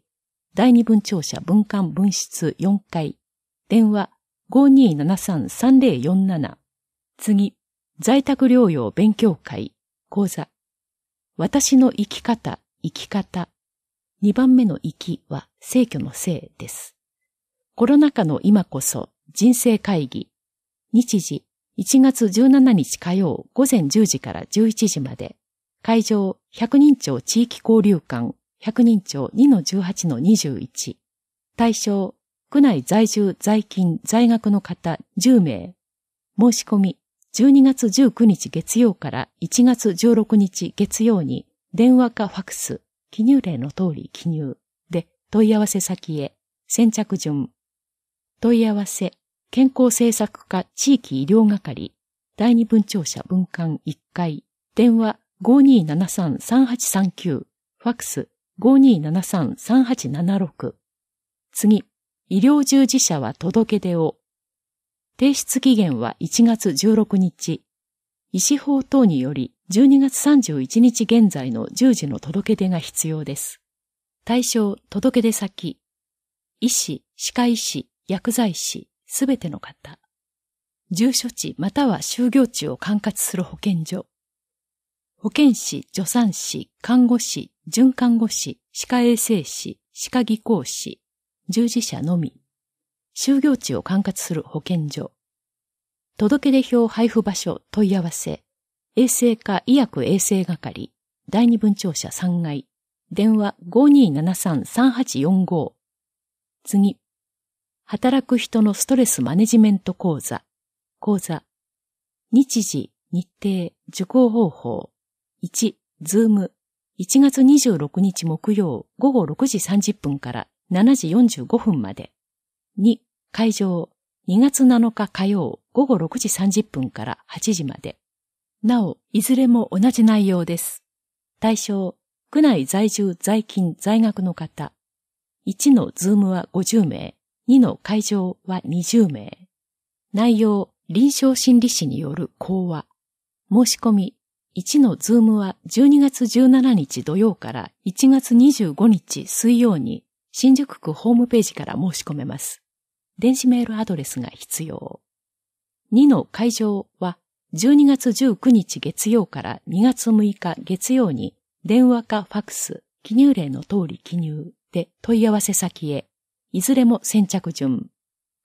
第二文庁舎文館分室4階、電話5273-3047。次、在宅療養勉強会、講座。私の生き方、生き方。二番目の生きは、生去の生です。コロナ禍の今こそ、人生会議。日時、1月17日火曜午前10時から11時まで。会場、百人町地域交流館100人町2-18 21。対象、区内在住、在勤、在学の方10名。申し込み、12月19日月曜から1月16日月曜に電話かファクス、記入例の通り記入で問い合わせ先へ先着順。問い合わせ、健康政策課地域医療係、第二分庁舎文館1階、電話5273-3839、ファクス5273-3876次、医療従事者は届け出を。提出期限は1月16日。医師法等により12月31日現在の10時の届け出が必要です。対象、届け出先。医師、歯科医師、薬剤師、すべての方。住所地または就業地を管轄する保健所。保健師、助産師、看護師、准看護師、歯科衛生士、歯科技工士、従事者のみ、就業地を管轄する保健所、届出表配布場所問い合わせ、衛生課医薬衛生係、第二分庁舎3階、電話5273-3845。次、働く人のストレスマネジメント講座、講座、日時、日程、受講方法、1、ズーム、1月26日木曜午後6時30分から7時45分まで。2、会場2月7日火曜午後6時30分から8時まで。なお、いずれも同じ内容です。対象、区内在住、在勤、在学の方。1のズームは50名、2の会場は20名。内容、臨床心理士による講話。申し込み、1のズームは12月17日土曜から1月25日水曜に新宿区ホームページから申し込めます。電子メールアドレスが必要。2の会場は12月19日月曜から2月6日月曜に電話かファクス、記入例の通り記入で問い合わせ先へ、いずれも先着順。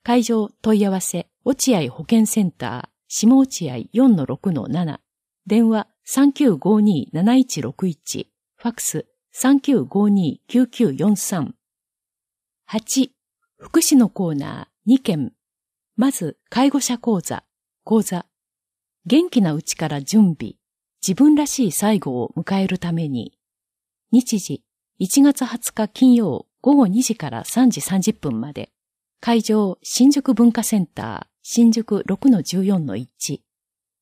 会場問い合わせ、落合保健センター、下落合4-6-7、電話3952-7161ファクス3952-9943 8. 福祉のコーナー2件。まず、介護者講座、講座。元気なうちから準備。自分らしい最後を迎えるために。日時、1月20日金曜午後2時から3時30分まで。会場、新宿文化センター、新宿6-14-1。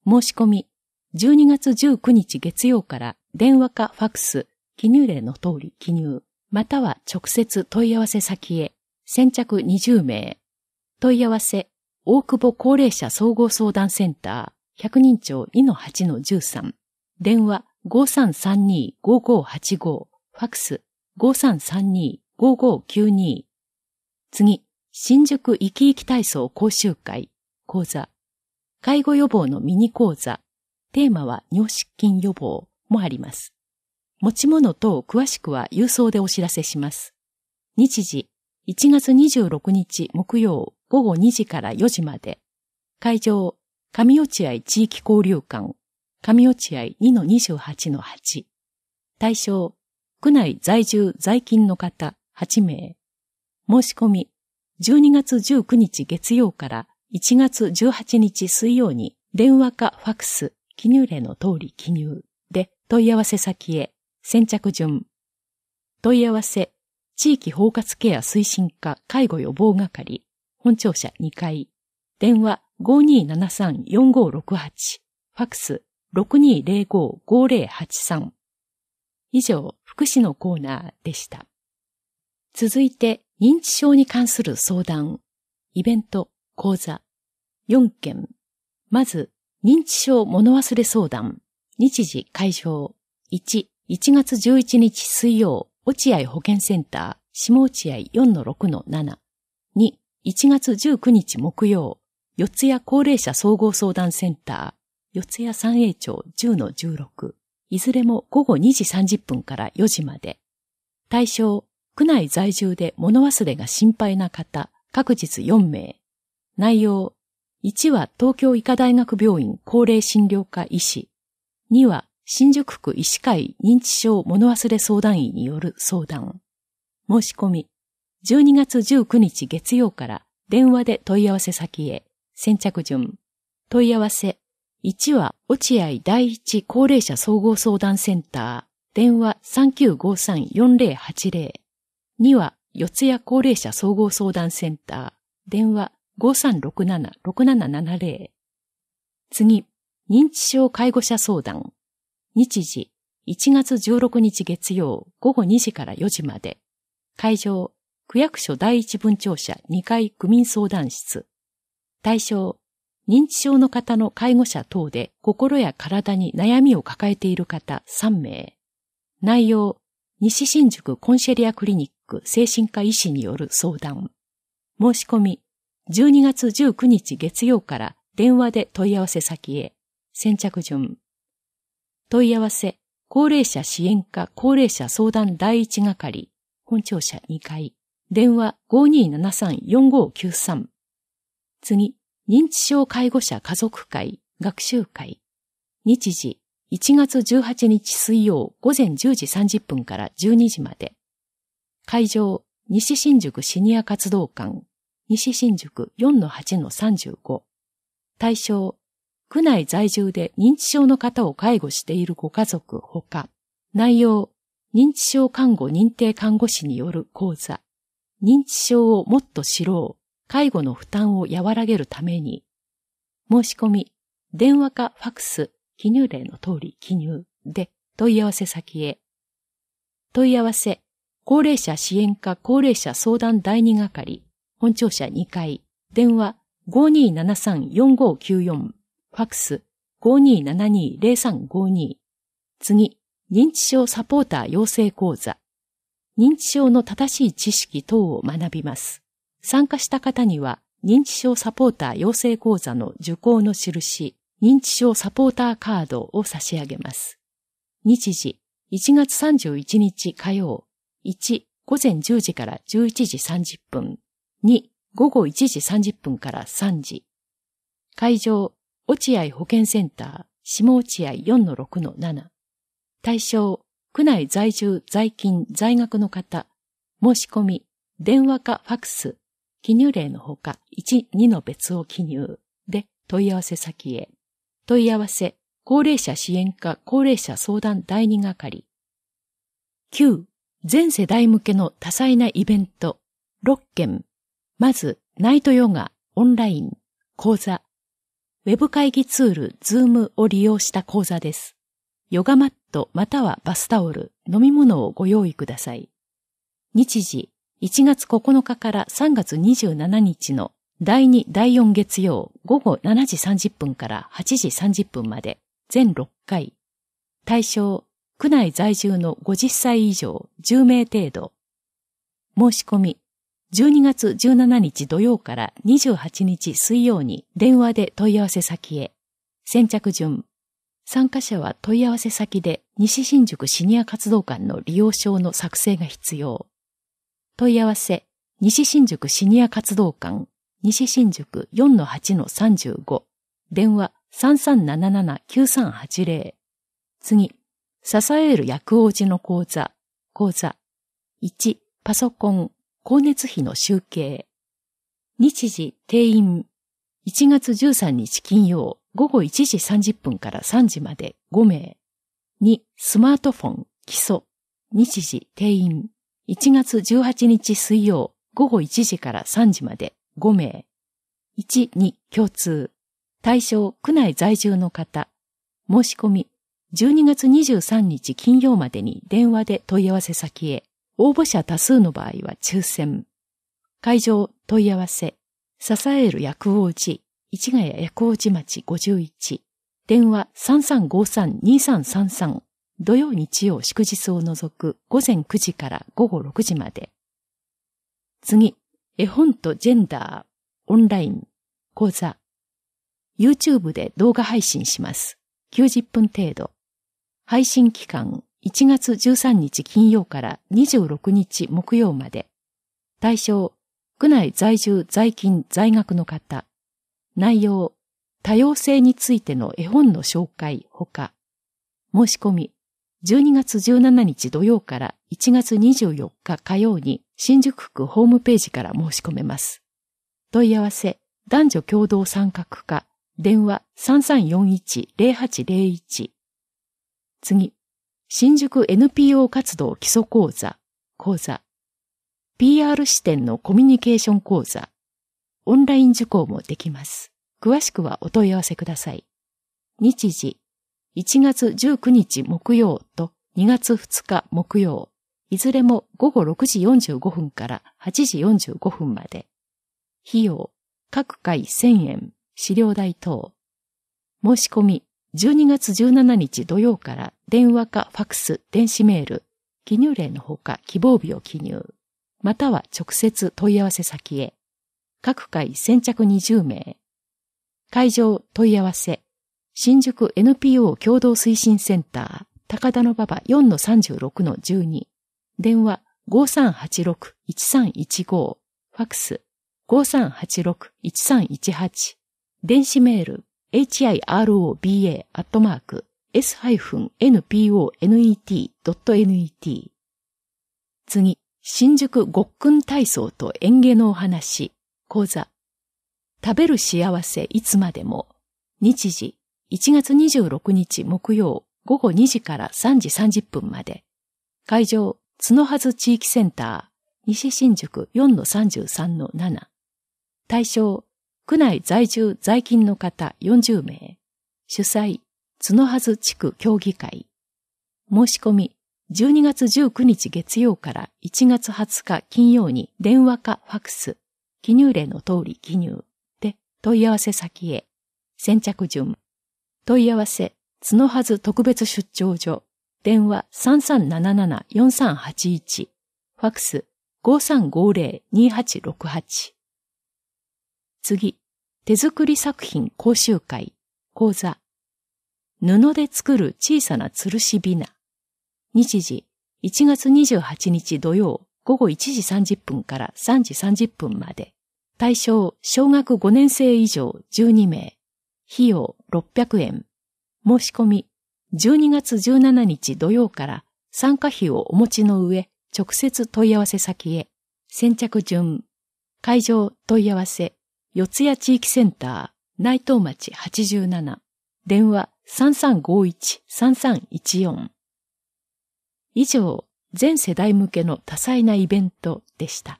申し込み、12月19日月曜から電話かファックス、記入例の通り記入、または直接問い合わせ先へ、先着20名。問い合わせ、大久保高齢者総合相談センター、100人町2-8-13、電話5332-5585、ファックス5332-5592。次、新宿生き生き体操講習会、講座、介護予防のミニ講座、テーマは尿失禁予防もあります。持ち物等詳しくは郵送でお知らせします。日時、1月26日木曜午後2時から4時まで、会場、上落合地域交流館、上落合2-28-8、対象、区内在住在勤の方8名、申し込み、12月19日月曜から1月18日水曜に電話かファクス記入例の通り記入で問い合わせ先へ先着順。問い合わせ、地域包括ケア推進課介護予防係、本庁舎2階、電話5273-4568、ファクス6205-5083。以上、福祉のコーナーでした。続いて、認知症に関する相談、イベント、講座、4件。まず、認知症物忘れ相談、日時解消1、1月11日水曜、落合保健センター、下落合4-6-7。2、1月19日木曜、四谷高齢者総合相談センター、四谷三栄町10-16。いずれも午後2時30分から4時まで。対象、区内在住で物忘れが心配な方、各日4名。内容、1は東京医科大学病院高齢診療科医師。2は新宿区医師会認知症物忘れ相談医による相談。申し込み。12月19日月曜から電話で問い合わせ先へ。先着順。問い合わせ。1は落合第一高齢者総合相談センター。電話3953-4080。2は四谷高齢者総合相談センター。電話5367-6770次、認知症介護者相談。日時、1月16日月曜午後2時から4時まで。会場、区役所第一分庁舎2階区民相談室。対象、認知症の方の介護者等で心や体に悩みを抱えている方3名。内容、西新宿コンシェリアクリニック精神科医師による相談。申し込み、12月19日月曜から電話で問い合わせ先へ。先着順。問い合わせ、高齢者支援課高齢者相談第一係、本庁舎2階、電話5273-4593。次、認知症介護者家族会、学習会。日時、1月18日水曜午前10時30分から12時まで。会場、西新宿シニア活動館、西新宿4-8-35、対象、区内在住で認知症の方を介護しているご家族ほか、内容、認知症看護認定看護師による講座、認知症をもっと知ろう、介護の負担を和らげるために、申し込み、電話かファクス、記入例の通り記入で問い合わせ先へ。問い合わせ、高齢者支援課高齢者相談第二係、本庁舎2階、電話5273-4594、ファクス5272-0352。次、認知症サポーター養成講座。認知症の正しい知識等を学びます。参加した方には、認知症サポーター養成講座の受講の印、認知症サポーターカードを差し上げます。日時、1月31日火曜、1、午前10時から11時30分。2、午後1時30分から3時。会場、落合保健センター、下落合4-6-7。対象、区内在住、在勤、在学の方、申し込み、電話かファクス、記入例のほか、1、2の別を記入で問い合わせ先へ。問い合わせ、高齢者支援課高齢者相談第2係。9、全世代向けの多彩なイベント、6件まず、ナイトヨガ、オンライン、講座、ウェブ会議ツール、ズームを利用した講座です。ヨガマットまたはバスタオル、飲み物をご用意ください。日時、1月9日から3月27日の第2、第4月曜午後7時30分から8時30分まで、全6回。対象、区内在住の50歳以上10名程度。申し込み、12月17日土曜から28日水曜に電話で問い合わせ先へ。先着順。参加者は問い合わせ先で西新宿シニア活動館の利用証の作成が必要。問い合わせ、西新宿シニア活動館、西新宿4-8-35、電話3377-9380。次、支える薬王子の講座、講座。1、パソコン、光熱費の集計。日時定員1月13日金曜午後1時30分から3時まで5名。2スマートフォン基礎日時定員1月18日水曜午後1時から3時まで5名。1、2共通対象区内在住の方申し込み12月23日金曜までに電話で問い合わせ先へ。応募者多数の場合は抽選。会場問い合わせ、支える薬王寺、市ヶ谷薬王寺町51、電話3353-2333、土曜日曜祝日を除く午前9時から午後6時まで。次、絵本とジェンダー、オンライン、講座。YouTube で動画配信します。90分程度。配信期間1月13日金曜から26日木曜まで、対象、区内在住在勤在学の方、内容、多様性についての絵本の紹介ほか、申し込み、12月17日土曜から1月24日火曜に新宿区ホームページから申し込めます。問い合わせ、男女共同参画課、電話3341-0801。次、新宿 NPO 活動基礎講座、講座、PR 視点のコミュニケーション講座、オンライン受講もできます。詳しくはお問い合わせください。日時、1月19日木曜と2月2日木曜、いずれも午後6時45分から8時45分まで。費用、各回1000円、資料代等。申し込み、12月17日土曜から電話かファクス、電子メール、記入例のほか希望日を記入、または直接問い合わせ先へ。各回先着20名。会場問い合わせ、新宿 NPO 共同推進センター、高田の馬場4-36-12、電話5386-1315、ファクス5386-1318、電子メール hiroba.s-nonet.net 次、新宿ごっくん体操と演芸のお話、講座。食べる幸せいつまでも。日時、1月26日木曜午後2時から3時30分まで。会場、角はず地域センター、西新宿4-33-7。対象、区内在住在勤の方40名、主催、角はず地区協議会、申し込み、12月19日月曜から1月20日金曜に電話かファクス、記入例の通り記入で問い合わせ先へ、先着順、問い合わせ、角はず特別出張所、電話3377-4381、ファクス5350-2868次、手作り作品講習会、講座。布で作る小さな吊るしびな。日時、1月28日土曜午後1時30分から3時30分まで。対象、小学5年生以上12名。費用600円。申し込み、12月17日土曜から参加費をお持ちの上、直接問い合わせ先へ。先着順。会場問い合わせ四谷地域センター、内藤町87、電話3351-3314。以上、全世代向けの多彩なイベントでした。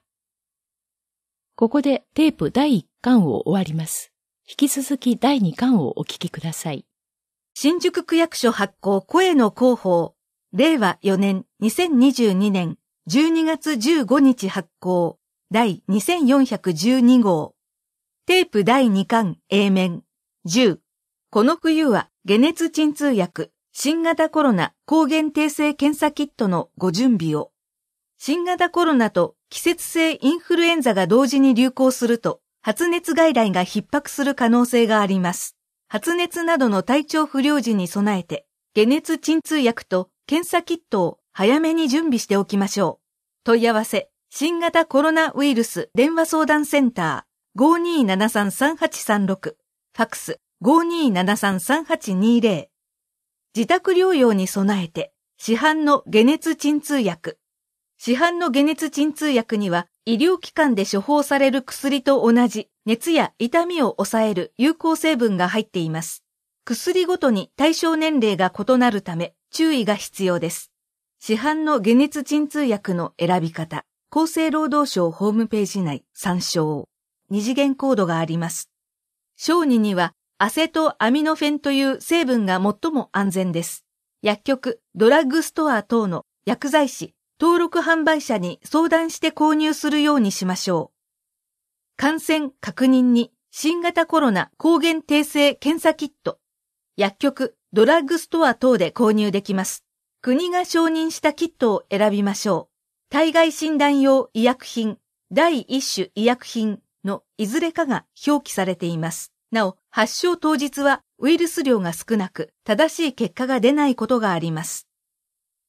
ここでテープ第1巻を終わります。引き続き第2巻をお聞きください。新宿区役所発行声の広報、令和4年2022年12月15日発行第2412号。テープ第2巻 A 面10この冬は解熱鎮痛薬新型コロナ抗原定性検査キットのご準備を新型コロナと季節性インフルエンザが同時に流行すると発熱外来が逼迫する可能性があります。発熱などの体調不良時に備えて解熱鎮痛薬と検査キットを早めに準備しておきましょう。問い合わせ、新型コロナウイルス電話相談センター5273-3836ファクス5273-3820自宅療養に備えて市販の解熱鎮痛薬市販の解熱鎮痛薬には医療機関で処方される薬と同じ熱や痛みを抑える有効成分が入っています。薬ごとに対象年齢が異なるため注意が必要です。市販の解熱鎮痛薬の選び方、厚生労働省ホームページ内参照。二次元コードがあります。小児にはアセトアミノフェンという成分が最も安全です。薬局、ドラッグストア等の薬剤師、登録販売者に相談して購入するようにしましょう。感染確認に新型コロナ抗原定性検査キット、薬局、ドラッグストア等で購入できます。国が承認したキットを選びましょう。体外診断用医薬品、第1種医薬品、のいずれかが表記されています。なお、発症当日はウイルス量が少なく、正しい結果が出ないことがあります。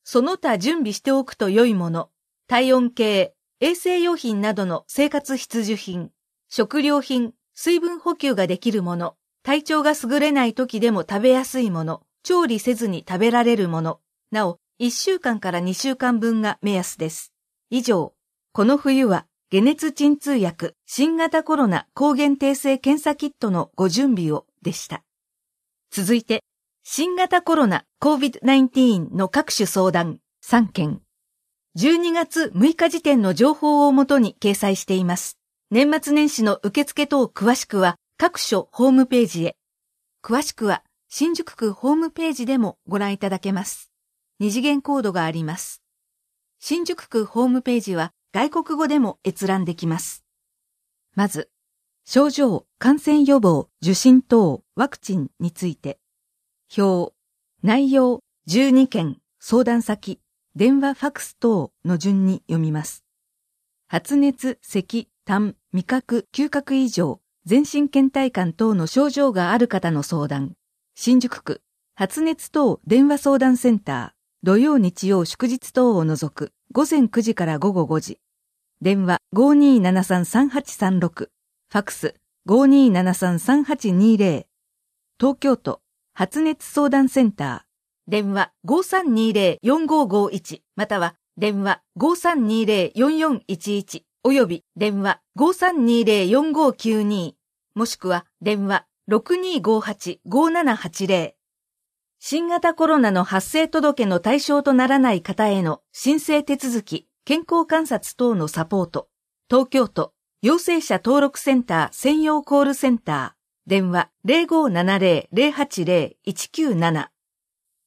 その他準備しておくと良いもの、体温計、衛生用品などの生活必需品、食料品、水分補給ができるもの、体調が優れない時でも食べやすいもの、調理せずに食べられるもの、なお、1週間から2週間分が目安です。以上、この冬は解熱鎮痛薬、新型コロナ抗原定性検査キットのご準備をでした。続いて、新型コロナ COVID-19 の各種相談3件。12月6日時点の情報をもとに掲載しています。年末年始の受付等詳しくは各所ホームページへ。詳しくは新宿区ホームページでもご覧いただけます。二次元コードがあります。新宿区ホームページは外国語でも閲覧できます。まず、症状、感染予防、受診等、ワクチンについて、表、内容、12件、相談先、電話、ファクス等の順に読みます。発熱、咳、痰、味覚、嗅覚異常、全身倦怠感等の症状がある方の相談、新宿区、発熱等電話相談センター、土曜日曜祝日等を除く午前9時から午後5時、電話52733836、ファクス52733820、東京都発熱相談センター、電話5320-4551または電話5320-4411および電話5320-4592もしくは電話6258-5780新型コロナの発生届の対象とならない方への申請手続き健康観察等のサポート、東京都陽性者登録センター専用コールセンター、電話0570-080-197。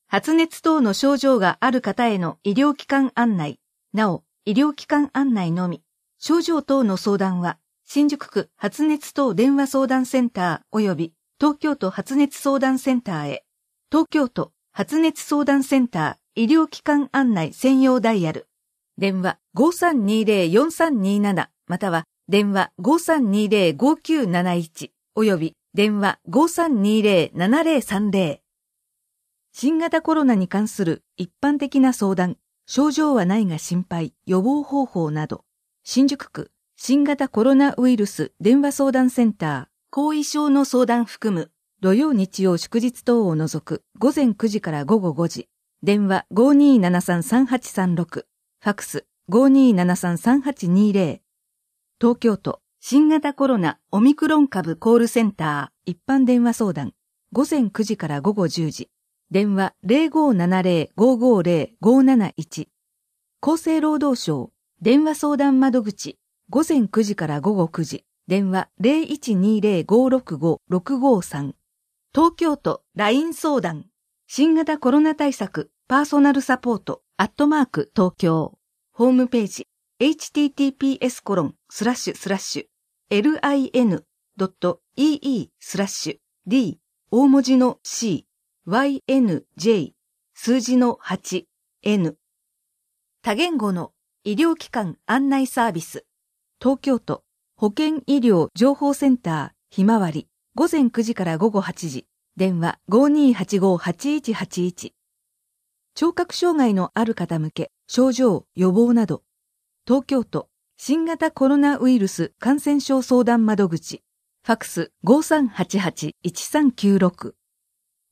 発熱等の症状がある方への医療機関案内、なお、医療機関案内のみ、症状等の相談は、新宿区発熱等電話相談センター及び東京都発熱相談センターへ、東京都発熱相談センター医療機関案内専用ダイヤル電話5320-4327または電話5320-5971および電話5320-7030新型コロナに関する一般的な相談、症状はないが心配、予防方法など、新宿区新型コロナウイルス電話相談センター、後遺症の相談含む、土曜日曜祝日等を除く午前9時から午後5時、電話5273-3836ファクス5273-3820。東京都新型コロナオミクロン株コールセンター一般電話相談。午前9時から午後10時。電話0570-550-571。厚生労働省電話相談窓口。午前9時から午後9時。電話0120-565-653。東京都 LINE 相談。新型コロナ対策パーソナルサポート。アットマーク東京、ホームページ、https コロンスラッシュスラッシュ lin.ee スラッシュ d 大文字の c ynj 数字の 8n 多言語の医療機関案内サービス東京都保健医療情報センターひまわり午前9時から午後8時電話5285-8181聴覚障害のある方向け症状予防など、東京都新型コロナウイルス感染症相談窓口、ファクス5388-1396、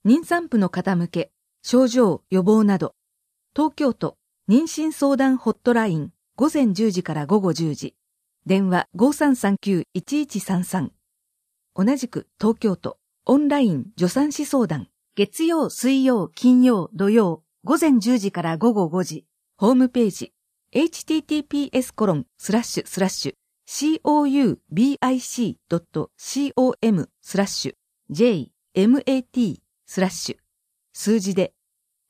妊産婦の方向け症状予防など、東京都妊娠相談ホットライン午前10時から午後10時、電話5339-1133、同じく東京都オンライン助産師相談、月曜、水曜、金曜、土曜、午前10時から午後5時、ホームページ、https コロンスラッシュスラッシュ coubic.com スラッシュ jmat スラッシュ数字で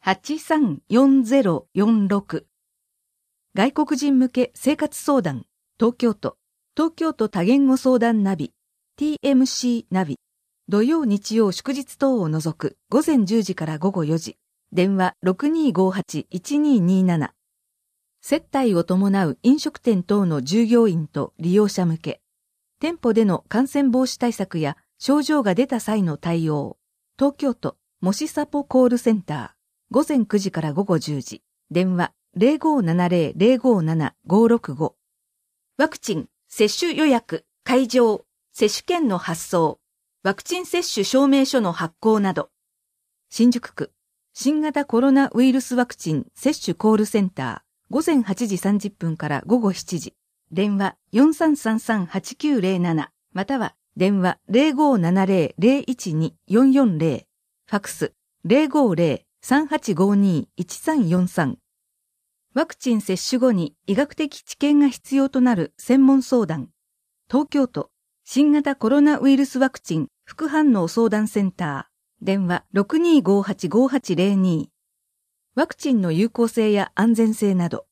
834046外国人向け生活相談東京都東京都多言語相談ナビ TMC ナビ土曜日曜祝日等を除く午前10時から午後4時電話6258-1227接待を伴う飲食店等の従業員と利用者向け店舗での感染防止対策や症状が出た際の対応東京都もしサポコールセンター午前9時から午後10時電話0570-057-565ワクチン接種予約会場接種券の発送ワクチン接種証明書の発行など新宿区新型コロナウイルスワクチン接種コールセンター午前8時30分から午後7時、電話4333-8907または電話0570-012-440ファクス050-3852-1343ワクチン接種後に医学的知見が必要となる専門相談東京都新型コロナウイルスワクチン副反応相談センター電話62585802ワクチンの有効性や安全性など、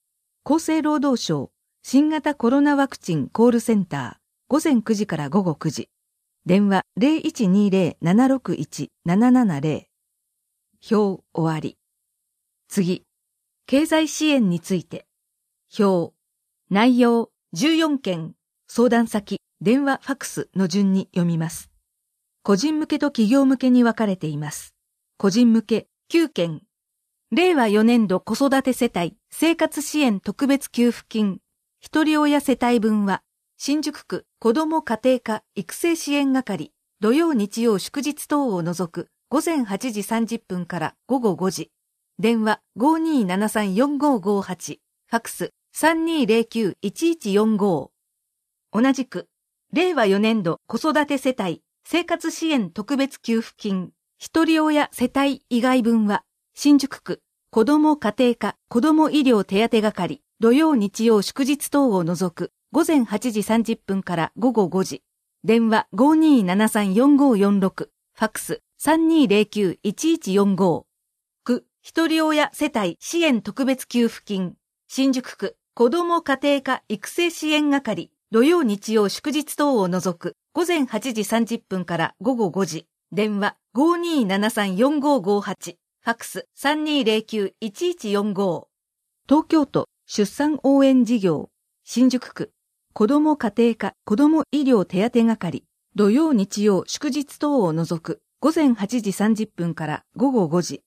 厚生労働省新型コロナワクチンコールセンター午前9時から午後9時、電話0120-761-770表終わり。次、経済支援について、表、内容、14件、相談先、電話、ファクスの順に読みます。個人向けと企業向けに分かれています。個人向け9件。令和4年度子育て世帯生活支援特別給付金、一人親世帯分は、新宿区子ども家庭科育成支援係、土曜日曜祝日等を除く午前8時30分から午後5時。電話52734558、ファクス32091145。同じく、令和4年度子育て世帯生活支援特別給付金、ひとり親世帯以外分は、新宿区、子ども家庭科、子ども医療手当係、土曜日曜祝日等を除く、午前8時30分から午後5時、電話52734546、ファクス32091145、区、ひとり親世帯支援特別給付金、新宿区、子ども家庭科育成支援係、土曜日曜祝日等を除く午前8時30分から午後5時、電話52734558、ファックス3209-1145。東京都出産応援事業、新宿区、子ども家庭科子ども医療手当係、土曜日曜祝日等を除く午前8時30分から午後5時、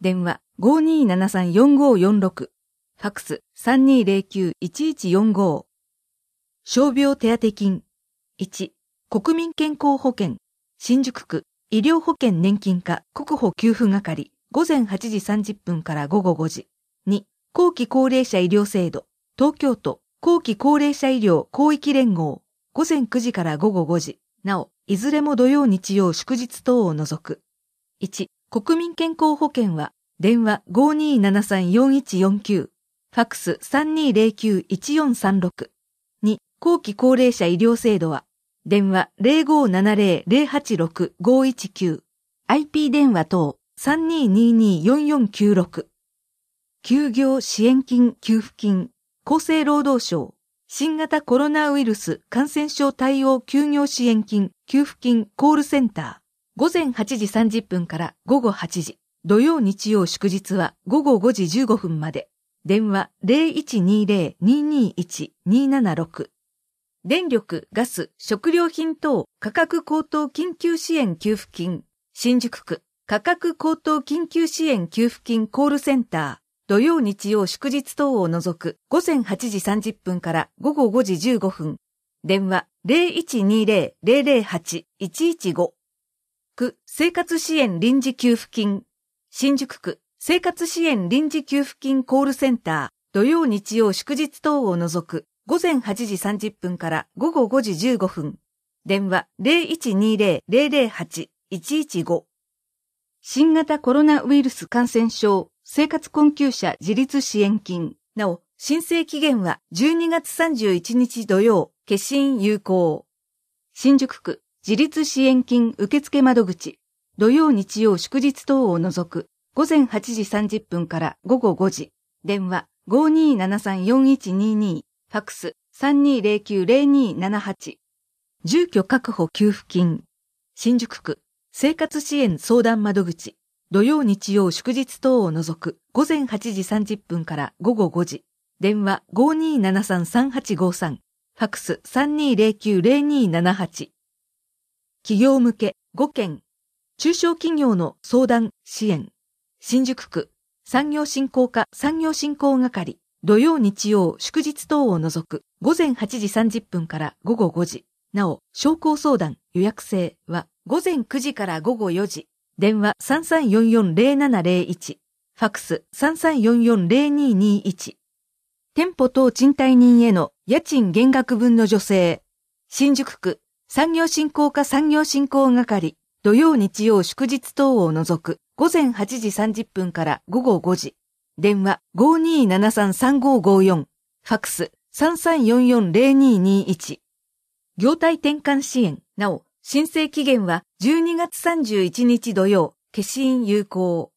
電話52734546、ファックス3209-1145。傷病手当金。1、国民健康保険、新宿区、医療保険年金課、国保給付係、午前8時30分から午後5時。2、後期高齢者医療制度、東京都、後期高齢者医療広域連合、午前9時から午後5時。なお、いずれも土曜日曜祝日等を除く。1、国民健康保険は、電話5273-4149、ファックス3209-1436。後期高齢者医療制度は、電話0570-086-519、IP 電話等3222-4496、休業支援金給付金、厚生労働省、新型コロナウイルス感染症対応休業支援金給付金コールセンター、午前8時30分から午後8時、土曜日曜祝日は午後5時15分まで、電話0120-221-276電力、ガス、食料品等価格高騰緊急支援給付金、新宿区価格高騰緊急支援給付金コールセンター、土曜日曜祝日等を除く午前8時30分から午後5時15分。電話0120-008-115。区生活支援臨時給付金。新宿区生活支援臨時給付金コールセンター。土曜日曜祝日等を除く午前8時30分から午後5時15分、電話0120-008-115。新型コロナウイルス感染症生活困窮者自立支援金。なお、申請期限は12月31日土曜、決心有効。新宿区自立支援金受付窓口。土曜日曜祝日等を除く午前8時30分から午後5時。電話52734122。ファクス3209-0278。住居確保給付金。新宿区生活支援相談窓口。土曜日曜祝日等を除く午前8時30分から午後5時。電話5273-3853。ファクス3209-0278。企業向け5件。中小企業の相談支援。新宿区産業振興課産業振興係。土曜日曜祝日等を除く午前8時30分から午後5時。なお、商工相談予約制は午前9時から午後4時。電話33440701。ファクス33440221。店舗等賃貸人への家賃減額分の助成。新宿区産業振興課産業振興係。土曜日曜祝日等を除く午前8時30分から午後5時。電話52733554、ファクス33440221。業態転換支援、なお、申請期限は12月31日土曜、消印有効。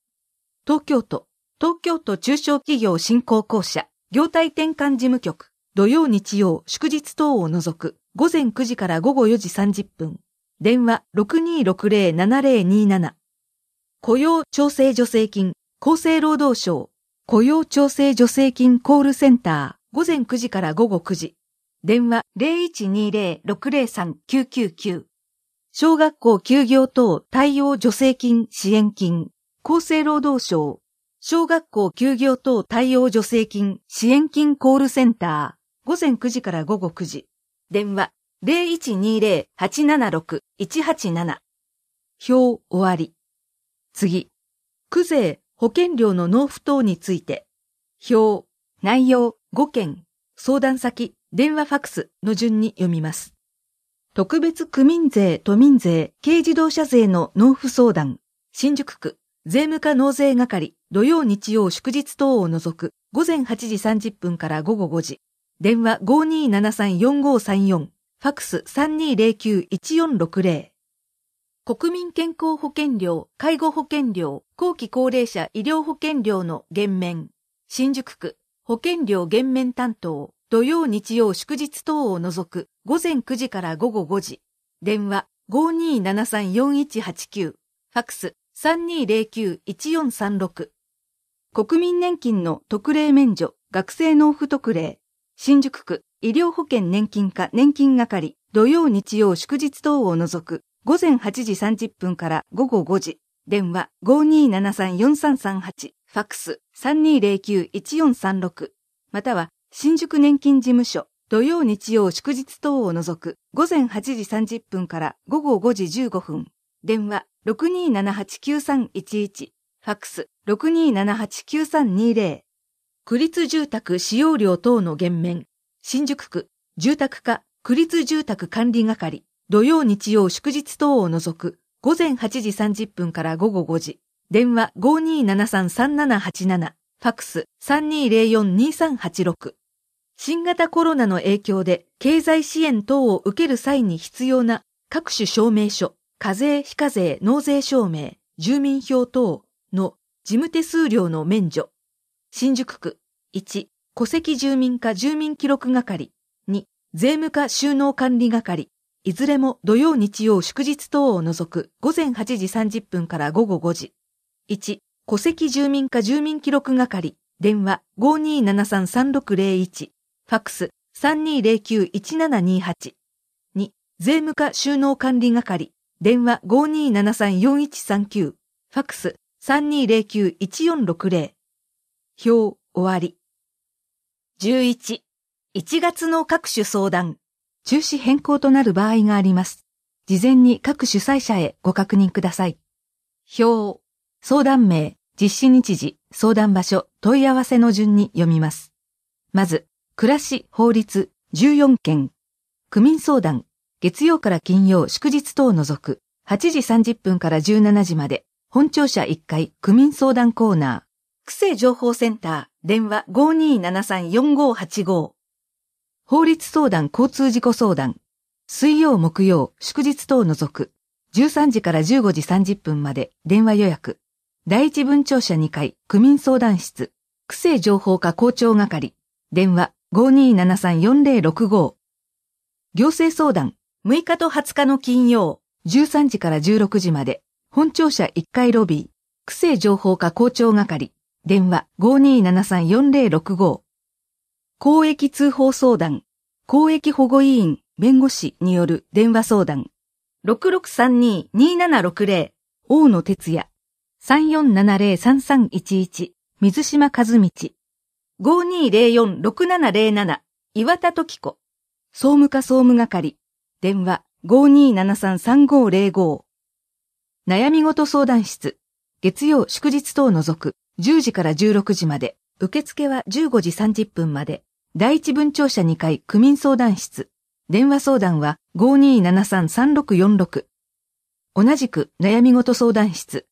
東京都、東京都中小企業振興公社、業態転換事務局、土曜日曜、祝日等を除く、午前9時から午後4時30分。電話6260-7027。雇用調整助成金、厚生労働省雇用調整助成金コールセンター午前9時から午後9時。電話0120-603-999。小学校休業等対応助成金支援金。厚生労働省。小学校休業等対応助成金支援金コールセンター午前9時から午後9時。電話0120-876-187。表終わり。次。区税保険料の納付等について、表、内容、5件、相談先、電話ファクスの順に読みます。特別区民税、都民税、軽自動車税の納付相談、新宿区、税務課納税係、土曜日曜祝日等を除く、午前8時30分から午後5時、電話5273-4534、ファクス3209-1460、国民健康保険料、介護保険料、後期高齢者医療保険料の減免、新宿区保険料減免担当、土曜日曜祝日等を除く午前9時から午後5時、電話52734189、ファクス32091436、国民年金の特例免除、学生納付特例、新宿区医療保険年金課年金係、土曜日曜祝日等を除く午前8時30分から午後5時、電話5273-4338、ファックス3209-1436、または新宿年金事務所、土曜日曜祝日等を除く午前8時30分から午後5時15分、電話6278-9311、ファックス6278-9320、区立住宅使用料等の減免、新宿区住宅課区立住宅管理係、土曜日曜祝日等を除く午前8時30分から午後5時、電話52733787、ファクス32042386。新型コロナの影響で経済支援等を受ける際に必要な各種証明書、課税、非課税、納税証明、住民票等の事務手数料の免除。新宿区1、戸籍住民課住民記録係2、税務課収納管理係いずれも土曜日曜祝日等を除く午前8時30分から午後5時。1、戸籍住民か住民記録係、電話52733601、ファクス32091728。2、税務課収納管理係、電話52734139、ファクス32091460。表終わり。11、1月の各種相談。中止変更となる場合があります。事前に各主催者へご確認ください。表、相談名、実施日時、相談場所、問い合わせの順に読みます。まず、暮らし、法律、14件。区民相談、月曜から金曜、祝日等を除く、8時30分から17時まで、本庁舎1階、区民相談コーナー。区政情報センター、電話52734585。法律相談交通事故相談、水曜木曜祝日等除く、13時から15時30分まで電話予約、第一文庁舎2階区民相談室、区政情報課校長係、電話52734065、行政相談、6日と20日の金曜、13時から16時まで、本庁舎1階ロビー、区政情報課校長係、電話52734065、公益通報相談、公益保護委員、弁護士による電話相談、6632-2760、大野哲也、3470-3311、水島和道、5204-6707、岩田時子、総務課総務係、電話52733505。悩み事相談室、月曜祝日等除く、10時から16時まで、受付は15時30分まで。第一文庁舎2階区民相談室。電話相談は5273-3646。同じく悩み事相談室。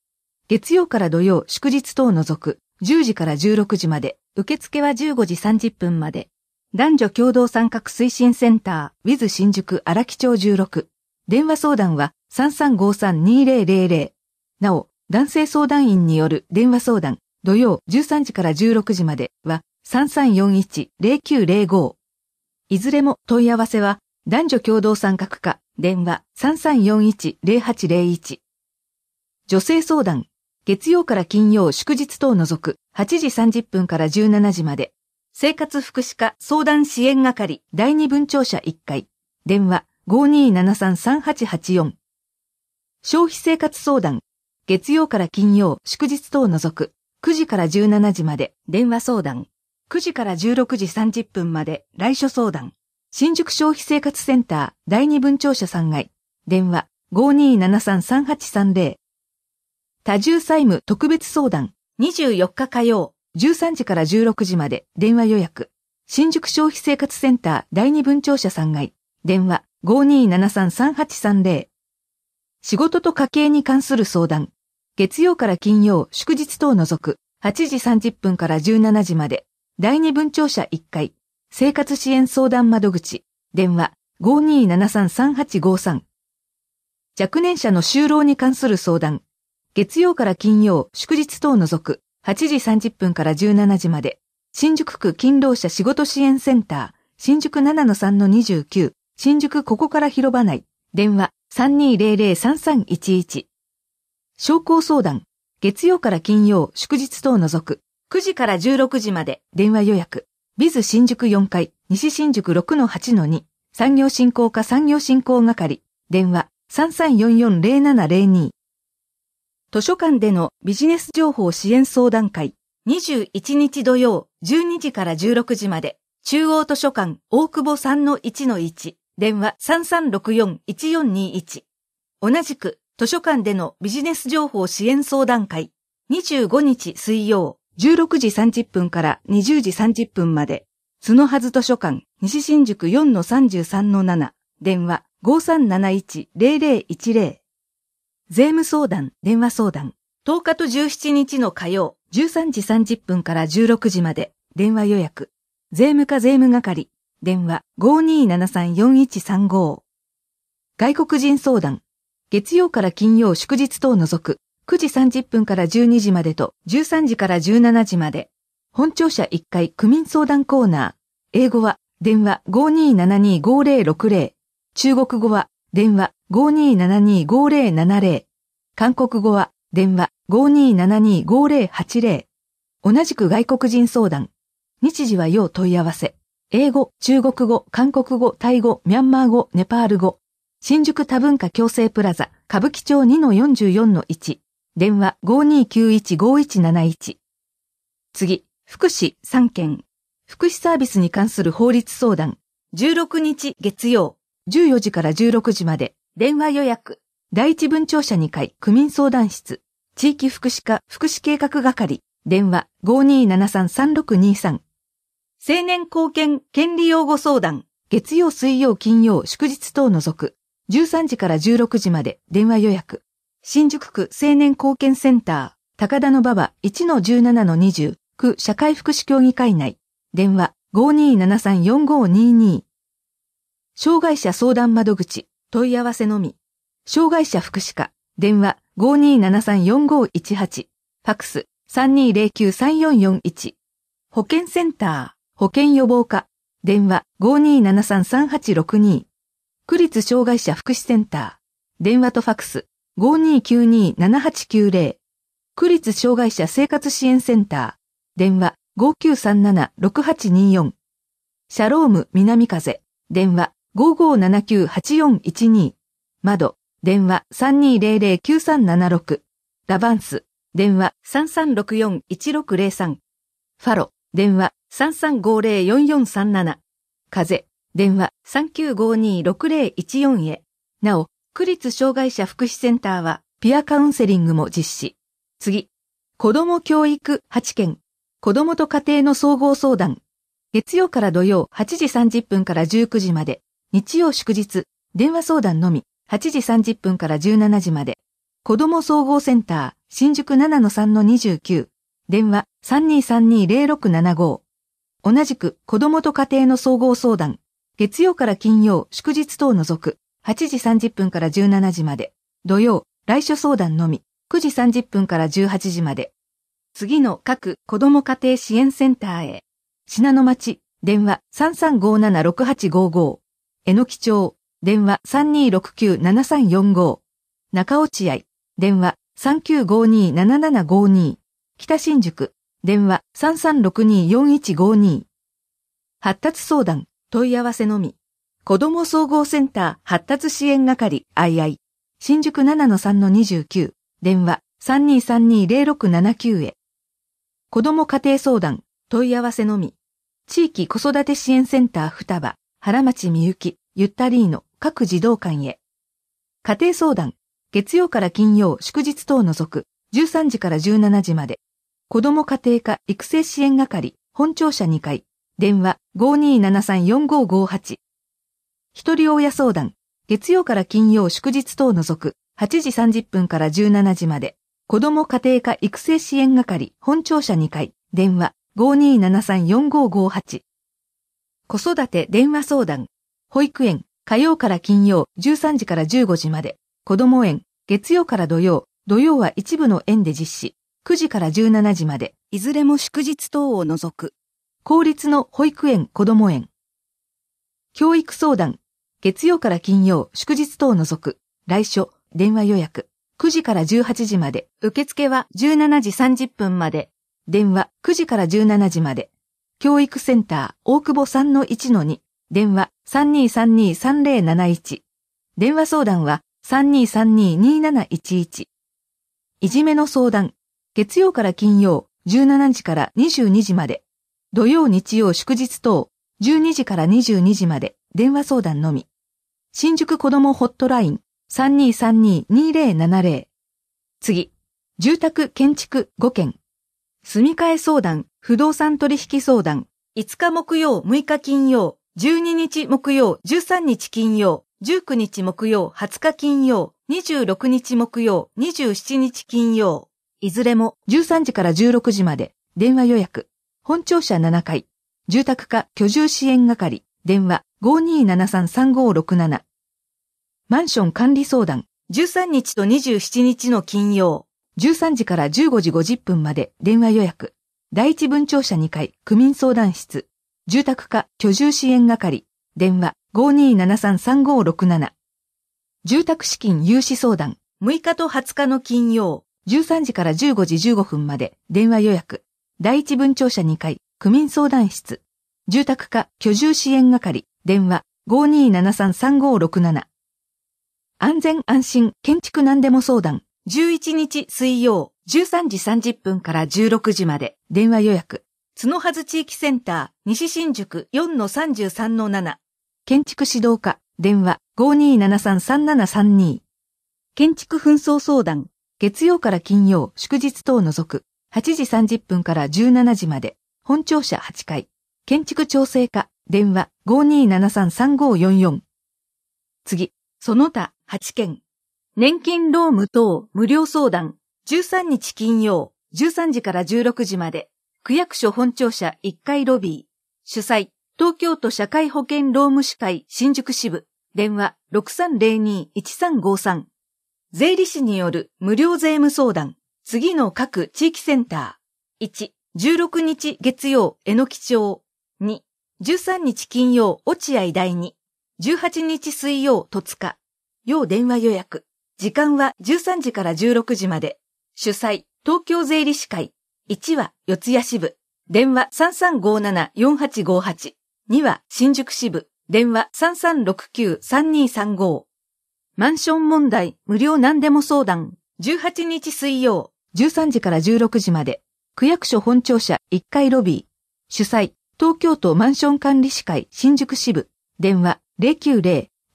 月曜から土曜祝日等を除く10時から16時まで。受付は15時30分まで。男女共同参画推進センター w i ズ新宿荒木町16。電話相談は3353-2000。なお、男性相談員による電話相談、土曜13時から16時までは、3341-0905いずれも問い合わせは男女共同参画課電話3341-0801女性相談月曜から金曜祝日等除く8時30分から17時まで生活福祉課相談支援係第2分庁舎1階電話5273-3884消費生活相談月曜から金曜祝日等除く9時から17時まで電話相談9時から16時30分まで来所相談。新宿消費生活センター第2分庁舎3階。電話52733830。多重債務特別相談。24日火曜13時から16時まで電話予約。新宿消費生活センター第2分庁舎3階。電話52733830。仕事と家計に関する相談。月曜から金曜祝日等を除く8時30分から17時まで第二文庁舎1階、生活支援相談窓口、電話52733853。若年者の就労に関する相談。月曜から金曜、祝日等除く、8時30分から17時まで。新宿区勤労者仕事支援センター、新宿7-3-29、新宿ここから広場内。電話32003311。商工相談。月曜から金曜、祝日等除く、9時から16時まで電話予約。ビズ新宿4階、西新宿6-8-2、産業振興課産業振興係、電話3344-0702。図書館でのビジネス情報支援相談会、21日土曜12時から16時まで、中央図書館大久保3-1-1、電話3364-1421。同じく図書館でのビジネス情報支援相談会、25日水曜16時30分から20時30分まで、角はず図書館、西新宿4-33-7、電話5371-0010。税務相談、電話相談、10日と17日の火曜、13時30分から16時まで、電話予約、税務課税務係、電話5273-4135。外国人相談、月曜から金曜祝日等除く、9時30分から12時までと13時から17時まで。本庁舎1階区民相談コーナー。英語は電話52725060。中国語は電話52725070。韓国語は電話52725080。同じく外国人相談。日時は要問い合わせ。英語、中国語、韓国語、タイ語、ミャンマー語、ネパール語。新宿多文化共生プラザ、歌舞伎町2-44-1。電話52915171。次、福祉3件。福祉サービスに関する法律相談。16日月曜、14時から16時まで、電話予約。第一文庁舎2階、区民相談室。地域福祉課、福祉計画係。電話5273-3623。青年貢献権利擁護相談。月曜、水曜、金曜、祝日等除く。13時から16時まで、電話予約。新宿区青年貢献センター、高田の馬場1-17-20、区社会福祉協議会内、電話52734522。障害者相談窓口、問い合わせのみ。障害者福祉課、電話52734518、ファクス32093441。保健センター、保健予防課、電話52733862。区立障害者福祉センター、電話とファクス5292-7890区立障害者生活支援センター電話5937-6824シャローム南風電話5579-8412窓電話3200-9376ラバンス電話3364-1603ファロ電話3350-4437風電話3952-6014へなお区立障害者福祉センターは、ピアカウンセリングも実施。次、子供教育8件、子供と家庭の総合相談。月曜から土曜8時30分から19時まで、日曜祝日、電話相談のみ、8時30分から17時まで。子供総合センター、新宿7-3-29、電話32320675。同じく子供と家庭の総合相談、月曜から金曜祝日等除く。8時30分から17時まで、土曜、来所相談のみ、9時30分から18時まで。次の各子ども家庭支援センターへ。品の町、電話33576855。えのき町、電話32697345。中落合、電話39527752。北新宿、電話33624152。発達相談、問い合わせのみ。子ども総合センター発達支援係 II 新宿7-3-29電話32320679へ子ども家庭相談問い合わせのみ地域子育て支援センター双葉原町みゆきゆったりーの各児童館へ家庭相談月曜から金曜祝日等除く13時から17時まで子ども家庭科育成支援係本庁舎2階電話52734558一人親相談、月曜から金曜祝日等を除く、8時30分から17時まで、子供家庭科育成支援係、本庁舎2階、電話52734558。子育て電話相談、保育園、火曜から金曜13時から15時まで、子ども園、月曜から土曜、土曜は一部の園で実施、9時から17時まで、いずれも祝日等を除く。公立の保育園、子ども園。教育相談、月曜から金曜、祝日等を除く、来所、電話予約、9時から18時まで、受付は17時30分まで、電話9時から17時まで、教育センター、大久保3-1-2、電話3232-3071、電話相談は3232-2711、いじめの相談、月曜から金曜、17時から22時まで、土曜日曜祝日等、12時から22時まで、電話相談のみ。新宿子どもホットライン3232-2070次、住宅建築5件住み替え相談、不動産取引相談5日木曜、6日金曜、12日木曜、13日金曜、19日木曜、20日金曜、26日木曜、27日金曜。いずれも13時から16時まで電話予約。本庁舎7階、住宅課居住支援係。電話52733567マンション管理相談13日と27日の金曜13時から15時50分まで電話予約第一文庁舎2階区民相談室住宅課居住支援係電話52733567住宅資金融資相談6日と20日の金曜13時から15時15分まで電話予約第一文庁舎2階区民相談室住宅課居住支援係、電話52733567。安全安心建築何でも相談。11日水曜13時30分から16時まで電話予約。角はず地域センター西新宿4-33-7。建築指導課電話52733732。建築紛争相談。月曜から金曜祝日等除く8時30分から17時まで本庁舎8階。建築調整課、電話52733544。次、その他8件。年金労務等無料相談、13日金曜、13時から16時まで、区役所本庁舎1階ロビー。主催、東京都社会保険労務士会新宿支部、電話6302-1353。税理士による無料税務相談、次の各地域センター。1、16日月曜、えのき町。13日金曜、落合第2。18日水曜、戸塚。要電話予約。時間は13時から16時まで。主催、東京税理士会。1は、四谷支部。電話3357-4858。2は、新宿支部。電話3369-3235。マンション問題無料何でも相談。18日水曜、13時から16時まで。区役所本庁舎1階ロビー。主催、東京都マンション管理士会新宿支部、電話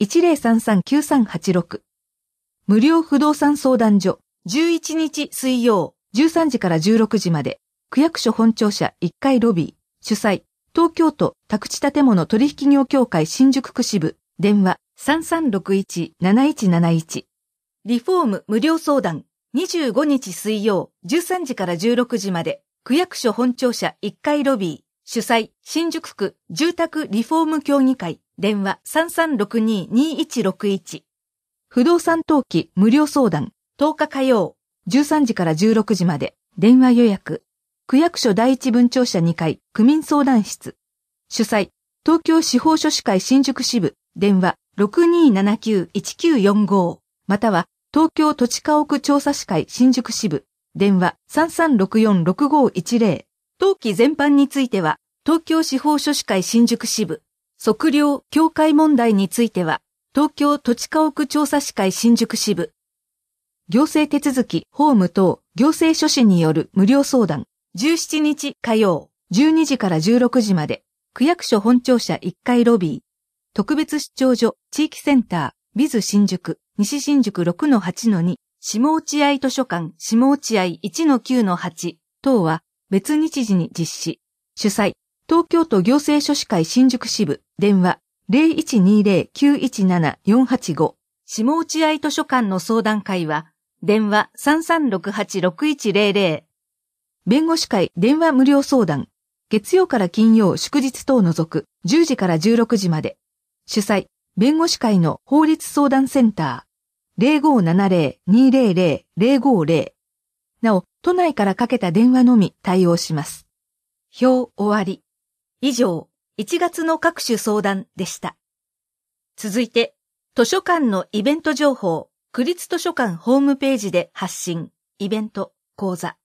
090-1033-9386。無料不動産相談所、11日水曜、13時から16時まで、区役所本庁舎1階ロビー、主催、東京都宅地建物取引業協会新宿区支部、電話3361-7171。リフォーム無料相談、25日水曜、13時から16時まで、区役所本庁舎1階ロビー、主催、新宿区住宅リフォーム協議会、電話3362-2161。不動産登記無料相談、10日火曜、13時から16時まで、電話予約。区役所第一分庁舎2階、区民相談室。主催、東京司法書士会新宿支部、電話6279-1945、または東京土地家屋調査士会新宿支部、電話33646510。登記全般については、東京司法書士会新宿支部、測量協会問題については、東京土地家屋調査士会新宿支部、行政手続き、法務等、行政書士による無料相談、17日火曜、12時から16時まで、区役所本庁舎1階ロビー、特別出張所、地域センター、ビズ新宿、西新宿6-8-2、下落合図書館、下落合1-9-8等は、別日時に実施。主催、東京都行政書士会新宿支部、電話0120-917-485。下落合図書館の相談会は、電話33686100。弁護士会電話無料相談。月曜から金曜祝日等除く10時から16時まで。主催、弁護士会の法律相談センター。0570-200-050なお、都内からかけた電話のみ対応します。表終わり。以上、1月の各種相談でした。続いて、図書館のイベント情報、区立図書館ホームページで発信、イベント、講座。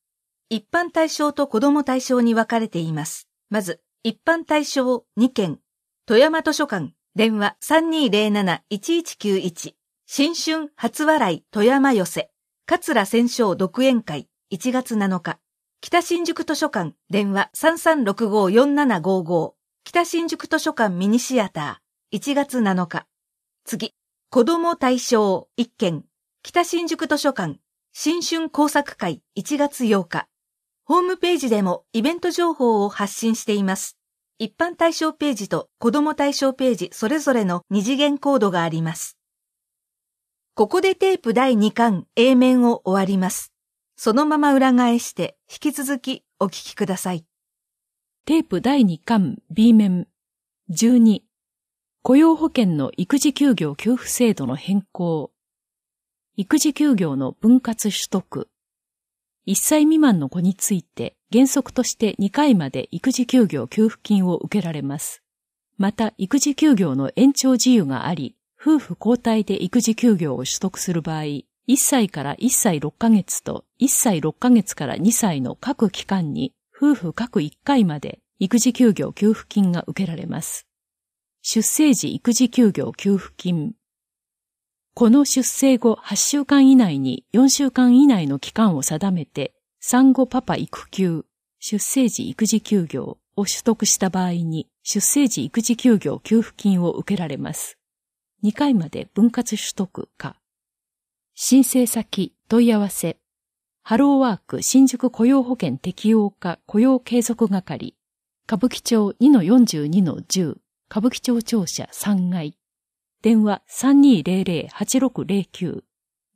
一般対象と子ども対象に分かれています。まず、一般対象2件、富山図書館、電話3207-1191、新春初笑い富山寄せ。桂戦勝独演会1月7日、北新宿図書館電話33654755、北新宿図書館ミニシアター1月7日、次、子供対象1件、北新宿図書館新春工作会1月8日、ホームページでもイベント情報を発信しています。一般対象ページと子供対象ページそれぞれの二次元コードがあります。ここでテープ第2巻 A 面を終わります。そのまま裏返して引き続きお聞きください。テープ第2巻 B 面12雇用保険の育児休業給付制度の変更育児休業の分割取得1歳未満の子について原則として2回まで育児休業給付金を受けられます。また育児休業の延長自由があり、夫婦交代で育児休業を取得する場合、1歳から1歳6ヶ月と1歳6ヶ月から2歳の各期間に夫婦各1回まで育児休業給付金が受けられます。出生時育児休業給付金。この出生後8週間以内に4週間以内の期間を定めて産後パパ育休、出生時育児休業を取得した場合に出生時育児休業給付金を受けられます。2回まで分割取得か、申請先問い合わせ、ハローワーク新宿雇用保険適用か雇用継続係、歌舞伎町2-42-10、歌舞伎町庁舎3階、電話3200-8609、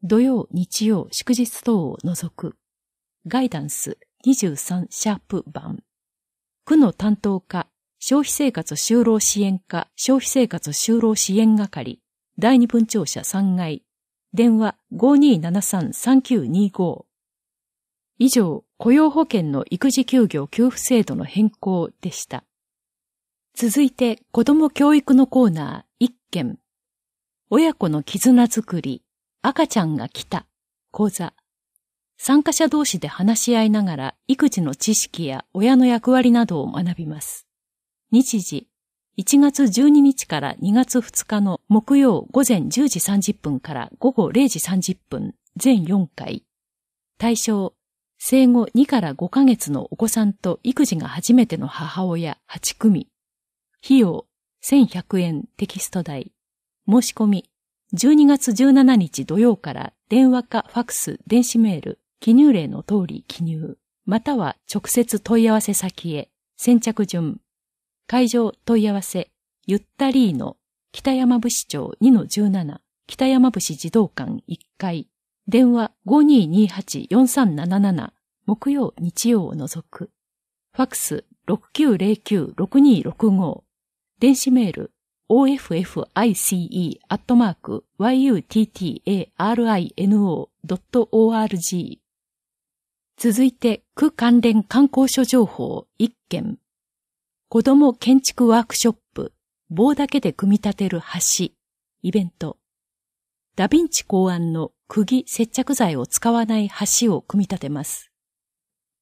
土曜、日曜、祝日等を除く、ガイダンス23シャープ版、区の担当課消費生活就労支援課、消費生活就労支援係、第二分庁舎3階、電話5273-3925。以上、雇用保険の育児休業給付制度の変更でした。続いて、子供教育のコーナー1件。親子の絆づくり、赤ちゃんが来た、講座。参加者同士で話し合いながら育児の知識や親の役割などを学びます。日時、1月12日から2月2日の木曜午前10時30分から午後0時30分、全4回。対象、生後2から5ヶ月のお子さんと育児が初めての母親8組。費用、1100円テキスト代。申し込み、12月17日土曜から電話かファクス、電子メール、記入例の通り記入、または直接問い合わせ先へ、先着順、会場問い合わせ、ゆったりーの北山部市長2-17、北山部市児童館1階、電話5228-4377、木曜、日曜を除く、ファックス6909-6265、電子メール office.yuttarinO.org 続いて、区関連観光所情報1件。子供建築ワークショップ、棒だけで組み立てる橋、イベント。ダヴィンチ考案の釘接着剤を使わない橋を組み立てます。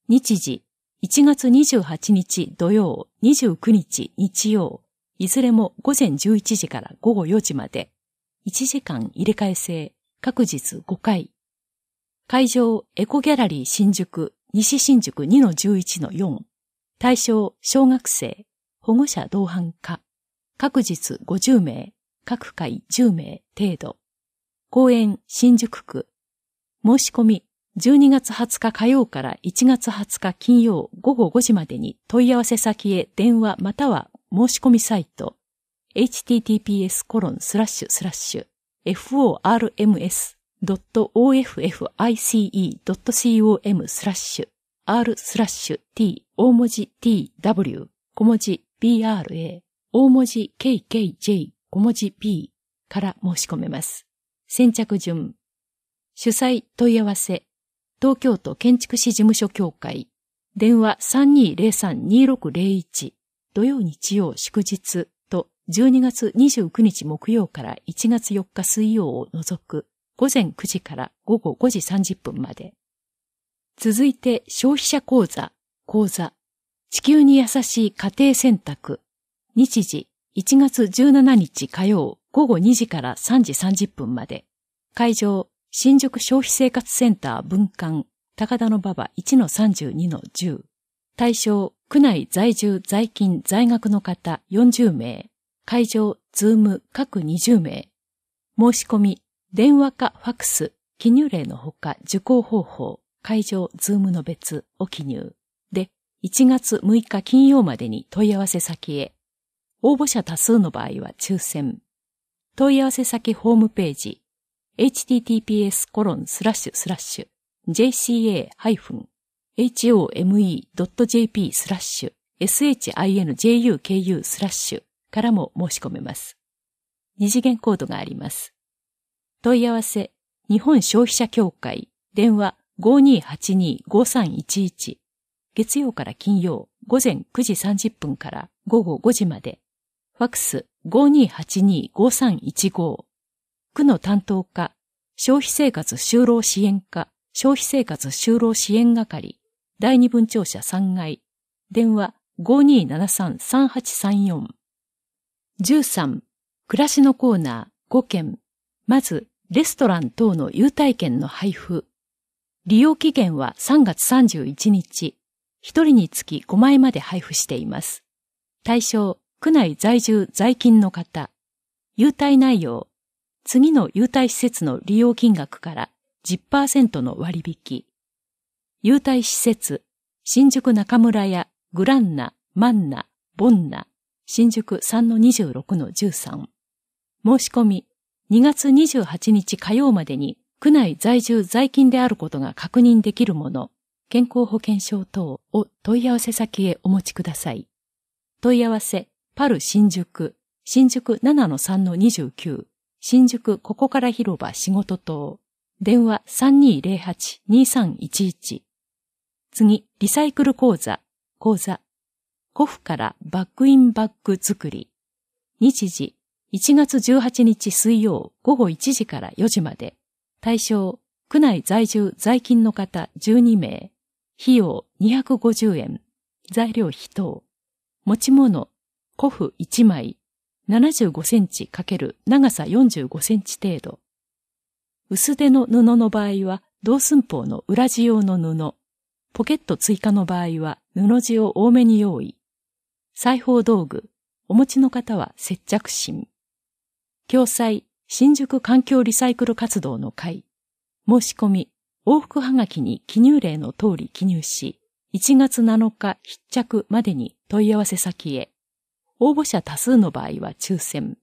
日時、1月28日土曜、29日日曜、いずれも午前11時から午後4時まで、1時間入れ替え制、各日5回。会場、エコギャラリー新宿、西新宿2-11-4。対象、小学生、保護者同伴か、各日50名、各回10名程度。公園、新宿区。申し込み、12月20日火曜から1月20日金曜午後5時までに問い合わせ先へ電話または申し込みサイト、https コロンスラッシュスラッシュ forms.office.com スラッシュ r スラッシュ t 大文字 tw 小文字 bra 大文字 kkj 小文字 p から申し込めます。先着順。主催問い合わせ。東京都建築士事務所協会。電話3203-2601。土曜日曜祝日と12月29日木曜から1月4日水曜を除く午前9時から午後5時30分まで。続いて消費者講座、講座、地球に優しい家庭選択、日時1月17日火曜午後2時から3時30分まで、会場、新宿消費生活センター分館、高田の馬場1-32-10、対象、区内在住在勤在学の方40名、会場、ズーム各20名、申し込み、電話かファクス、記入例のほか受講方法、会場ズームの別を記入で1月6日金曜までに問い合わせ先へ。応募者多数の場合は抽選。問い合わせ先ホームページ https コロンスラッシュスラッシュ jca-home.jp スラッシュ shinjuku スラッシュからも申し込めます。二次元コードがあります。問い合わせ、日本消費者協会、電話5282-5311月曜から金曜午前9時30分から午後5時までファクス5282-5315区の担当課消費生活就労支援課消費生活就労支援係第二分庁舎3階電話5273-3834 13暮らしのコーナー5件まずレストラン等の優待券の配布利用期限は3月31日、1人につき5枚まで配布しています。対象、区内在住在勤の方、優待内容、次の優待施設の利用金額から10%の割引、優待施設、新宿中村屋、グランナ、マンナ、ボンナ、新宿3-26-13。申し込み、2月28日火曜までに区内在住在勤であることが確認できるもの、健康保険証等を問い合わせ先へお持ちください。問い合わせ、パル新宿、新宿7-3-29、新宿ここから広場仕事等、電話3208-2311。次、リサイクル講座、講座。コフからバックインバッグ作り。日時、1月18日水曜午後1時から4時まで。対象、区内在住在勤の方12名、費用250円、材料費等、持ち物、古布1枚、75センチ×長さ45センチ程度。薄手の布の場合は、同寸法の裏地用の布、ポケット追加の場合は布地を多めに用意。裁縫道具、お持ちの方は接着芯。共済、新宿環境リサイクル活動の会、申し込み、往復はがきに記入例の通り記入し、1月7日筆着までに問い合わせ先へ、応募者多数の場合は抽選。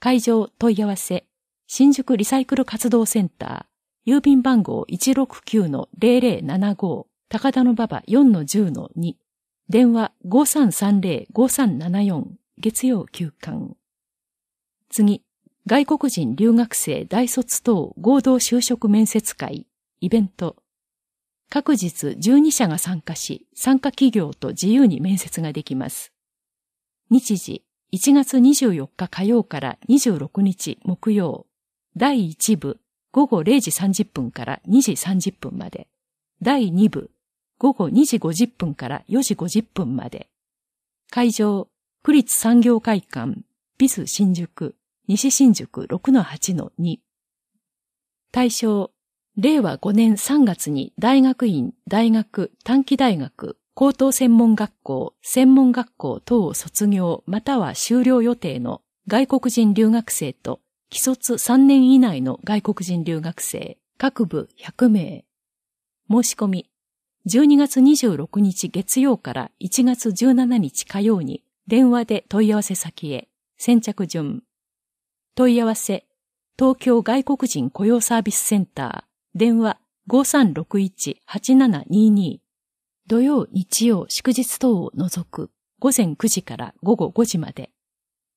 会場問い合わせ、新宿リサイクル活動センター、郵便番号169-0075、高田の馬場4-10-2、電話5330-5374、月曜休館。次、外国人留学生大卒等合同就職面接会、イベント。各日12社が参加し、参加企業と自由に面接ができます。日時、1月24日火曜から26日木曜、第1部、午後0時30分から2時30分まで。第2部、午後2時50分から4時50分まで。会場、区立産業会館、ビス新宿。西新宿6-8-2。対象、令和5年3月に大学院、大学、短期大学、高等専門学校、専門学校等を卒業または修了予定の外国人留学生と、既卒3年以内の外国人留学生、各部100名。申し込み、12月26日月曜から1月17日火曜に電話で問い合わせ先へ、先着順、問い合わせ、東京外国人雇用サービスセンター、電話5361-8722。土曜、日曜、祝日等を除く午前9時から午後5時まで。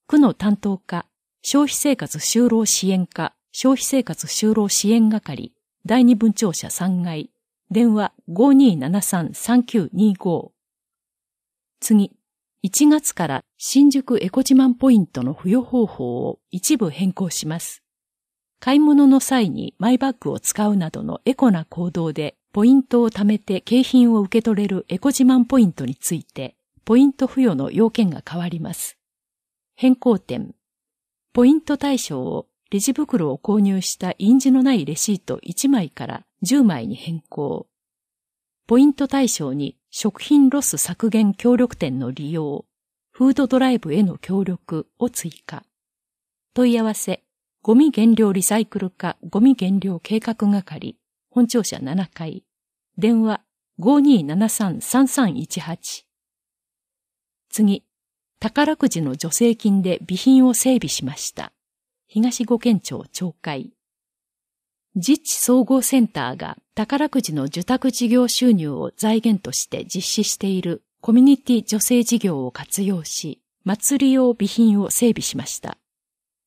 区の担当課、消費生活就労支援課、消費生活就労支援係、第二分庁舎3階、電話5273-3925。次、1月から新宿エコ自慢ポイントの付与方法を一部変更します。買い物の際にマイバッグを使うなどのエコな行動でポイントを貯めて景品を受け取れるエコ自慢ポイントについて、ポイント付与の要件が変わります。変更点。ポイント対象をレジ袋を購入した印字のないレシート1枚から10枚に変更。ポイント対象に食品ロス削減協力店の利用、フードドライブへの協力を追加。問い合わせ、ゴミ減量リサイクル化ゴミ減量計画係、本庁舎7階、電話5273-3318。次、宝くじの助成金で備品を整備しました。東五県庁町会。自治総合センターが宝くじの受託事業収入を財源として実施しているコミュニティ助成事業を活用し、祭り用備品を整備しました。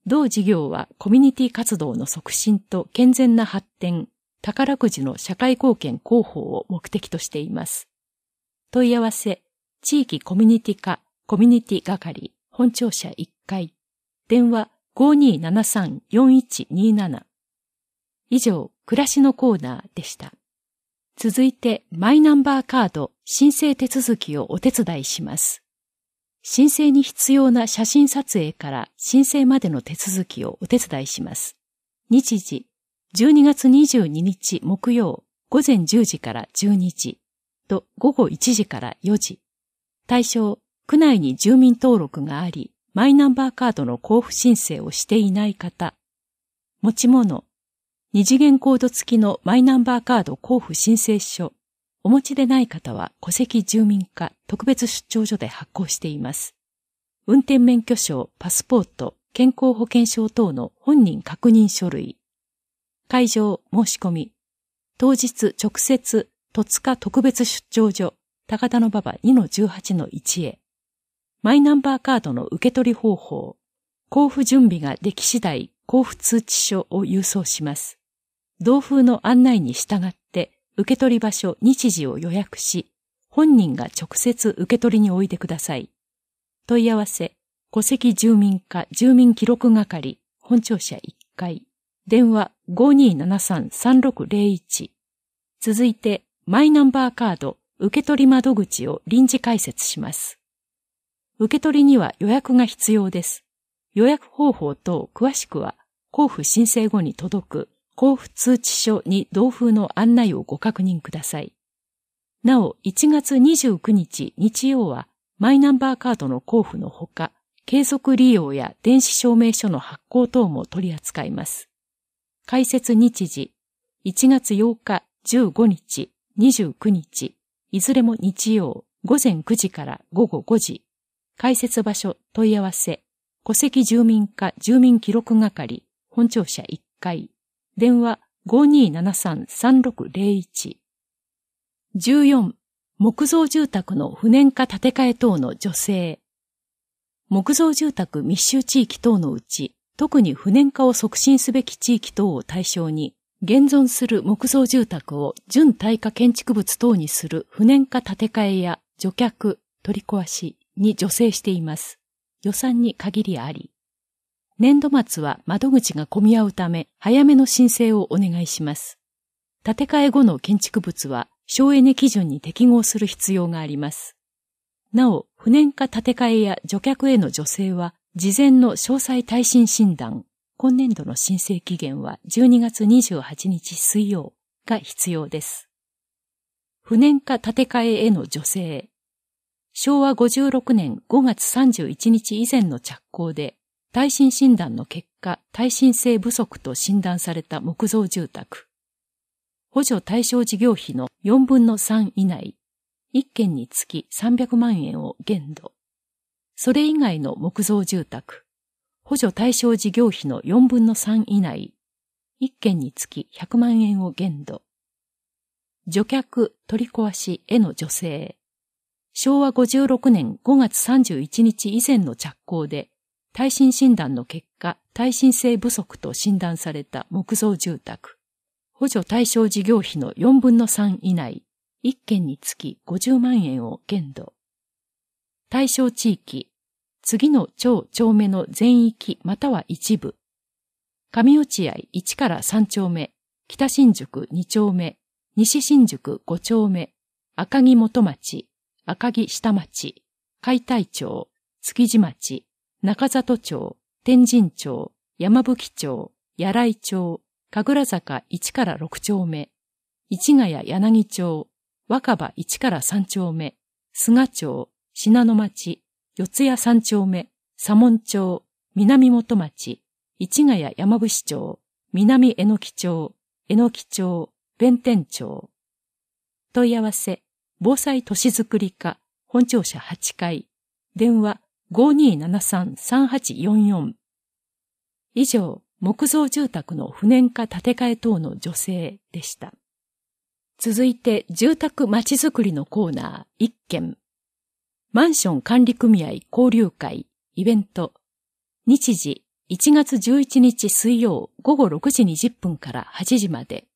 同事業はコミュニティ活動の促進と健全な発展、宝くじの社会貢献広報を目的としています。問い合わせ、地域コミュニティ課、コミュニティ係、本庁舎1階、電話5273-4127以上、暮らしのコーナーでした。続いて、マイナンバーカード申請手続きをお手伝いします。申請に必要な写真撮影から申請までの手続きをお手伝いします。日時、12月22日木曜午前10時から12時と午後1時から4時。対象、区内に住民登録があり、マイナンバーカードの交付申請をしていない方。持ち物、二次元コード付きのマイナンバーカード交付申請書、お持ちでない方は戸籍住民課特別出張所で発行しています。運転免許証、パスポート、健康保険証等の本人確認書類、会場申し込み、当日直接戸塚特別出張所高田の馬場2-18の1へ、マイナンバーカードの受け取り方法、交付準備ができ次第交付通知書を郵送します。同封の案内に従って受け取り場所日時を予約し、本人が直接受け取りにおいでください。問い合わせ、戸籍住民課住民記録係、本庁舎1階、電話5273-3601。続いて、マイナンバーカード受け取り窓口を臨時開設します。受け取りには予約が必要です。予約方法等詳しくは交付申請後に届く交付通知書に同封の案内をご確認ください。なお、1月29日日曜は、マイナンバーカードの交付のほか、継続利用や電子証明書の発行等も取り扱います。開設日時、1月8日、15日、29日、いずれも日曜、午前9時から午後5時、開設場所問い合わせ、戸籍住民課住民記録係、本庁舎1階、電話5273-3601。14、木造住宅の不燃化建て替え等の助成。木造住宅密集地域等のうち、特に不燃化を促進すべき地域等を対象に、現存する木造住宅を準耐火建築物等にする不燃化建て替えや除却、取り壊しに助成しています。予算に限りあり。年度末は窓口が混み合うため、早めの申請をお願いします。建て替え後の建築物は省エネ基準に適合する必要があります。なお、不燃化建て替えや除却への助成は、事前の詳細耐震診断、今年度の申請期限は12月28日水曜が必要です。不燃化建て替えへの助成。昭和56年5月31日以前の着工で耐震診断の結果、耐震性不足と診断された木造住宅。補助対象事業費の4分の3以内、1件につき300万円を限度。それ以外の木造住宅、補助対象事業費の4分の3以内、1件につき100万円を限度。除却取り壊しへの助成。昭和56年5月31日以前の着工で耐震診断の結果、耐震性不足と診断された木造住宅。補助対象事業費の4分の3以内、1件につき50万円を限度。対象地域、次の町町目の全域または一部。上落合1から3丁目、北新宿2丁目、西新宿5丁目、赤城元町、赤城下町、解体町、築地町、中里町、天神町、山吹町、屋来町、神楽坂1から6丁目、市ヶ谷柳町、若葉1から3丁目、菅町、信濃町、四谷3丁目、左門町、南元町、市ヶ谷山伏町、南江ノ木町、江ノ木町、弁天町。問い合わせ、防災都市づくり課、本庁舎8階、電話5273-3844以上、木造住宅の不燃化建て替え等の助成でした。続いて、住宅まちづくりのコーナー1件。マンション管理組合交流会イベント。日時1月11日水曜午後6時20分から8時まで。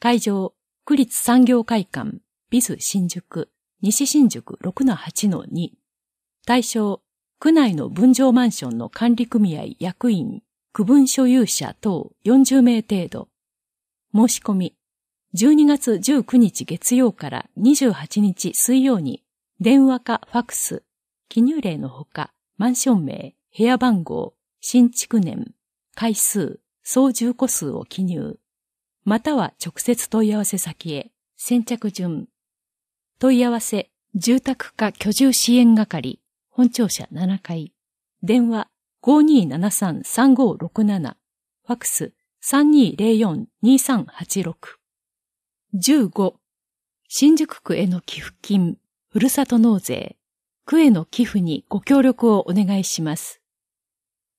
会場、区立産業会館、ビズ新宿、西新宿6-8-2。対象、区内の分譲マンションの管理組合役員、区分所有者等40名程度。申し込み、12月19日月曜から28日水曜に、電話かファクス、記入例のほか、マンション名、部屋番号、新築年、回数、総住個数を記入、または直接問い合わせ先へ、先着順。問い合わせ、住宅か居住支援係、本庁舎7階、電話5273-3567、ファクス3204-2386。15、新宿区への寄付金、ふるさと納税、区への寄付にご協力をお願いします。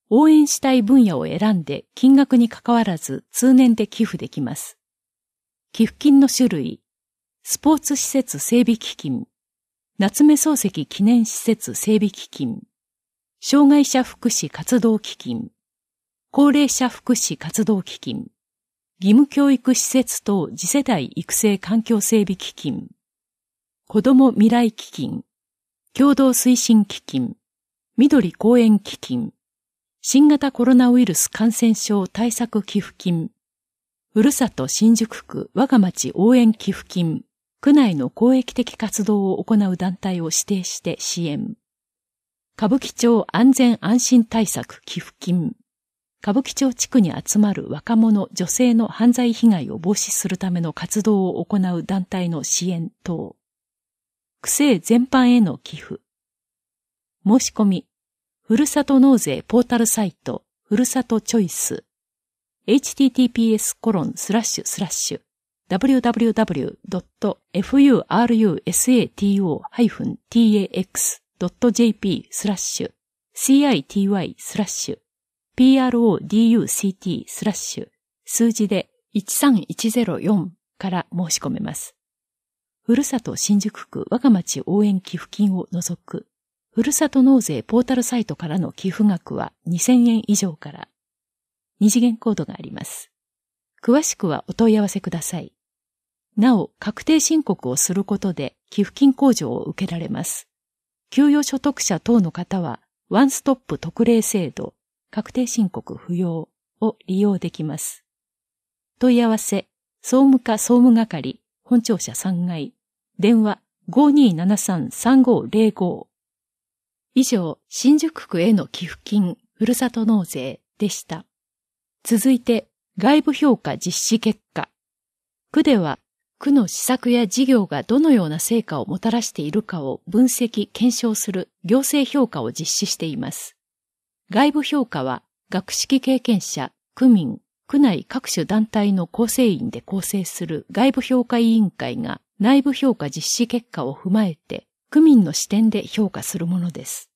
応援したい分野を選んで金額に関わらず通年で寄付できます。寄付金の種類、スポーツ施設整備基金、夏目漱石記念施設整備基金、障害者福祉活動基金、高齢者福祉活動基金、義務教育施設等次世代育成環境整備基金、子ども未来基金、共同推進基金、緑公園基金、新型コロナウイルス感染症対策寄付金、ふるさと新宿区我が町応援寄付金区内の公益的活動を行う団体を指定して支援。歌舞伎町安全安心対策寄付金。歌舞伎町地区に集まる若者、女性の犯罪被害を防止するための活動を行う団体の支援等。区政全般への寄付。申し込み。ふるさと納税ポータルサイト、ふるさとチョイス。https コロンスラッシュスラッシュ www.furusato-tax.jp スラッシュ city スラッシュ product スラッシュ数字で13104から申し込めます。ふるさと新宿区我が町応援寄付金を除く、ふるさと納税ポータルサイトからの寄付額は2000円以上から、二次元コードがあります。詳しくはお問い合わせください。なお、確定申告をすることで寄付金控除を受けられます。給与所得者等の方は、ワンストップ特例制度、確定申告不要を利用できます。問い合わせ、総務課総務係、本庁舎3階、電話5273-3505。以上、新宿区への寄付金、ふるさと納税でした。続いて、外部評価実施結果。区では区の施策や事業がどのような成果をもたらしているかを分析・検証する行政評価を実施しています。外部評価は学識経験者、区民、区内各種団体の構成員で構成する外部評価委員会が内部評価実施結果を踏まえて区民の視点で評価するものです。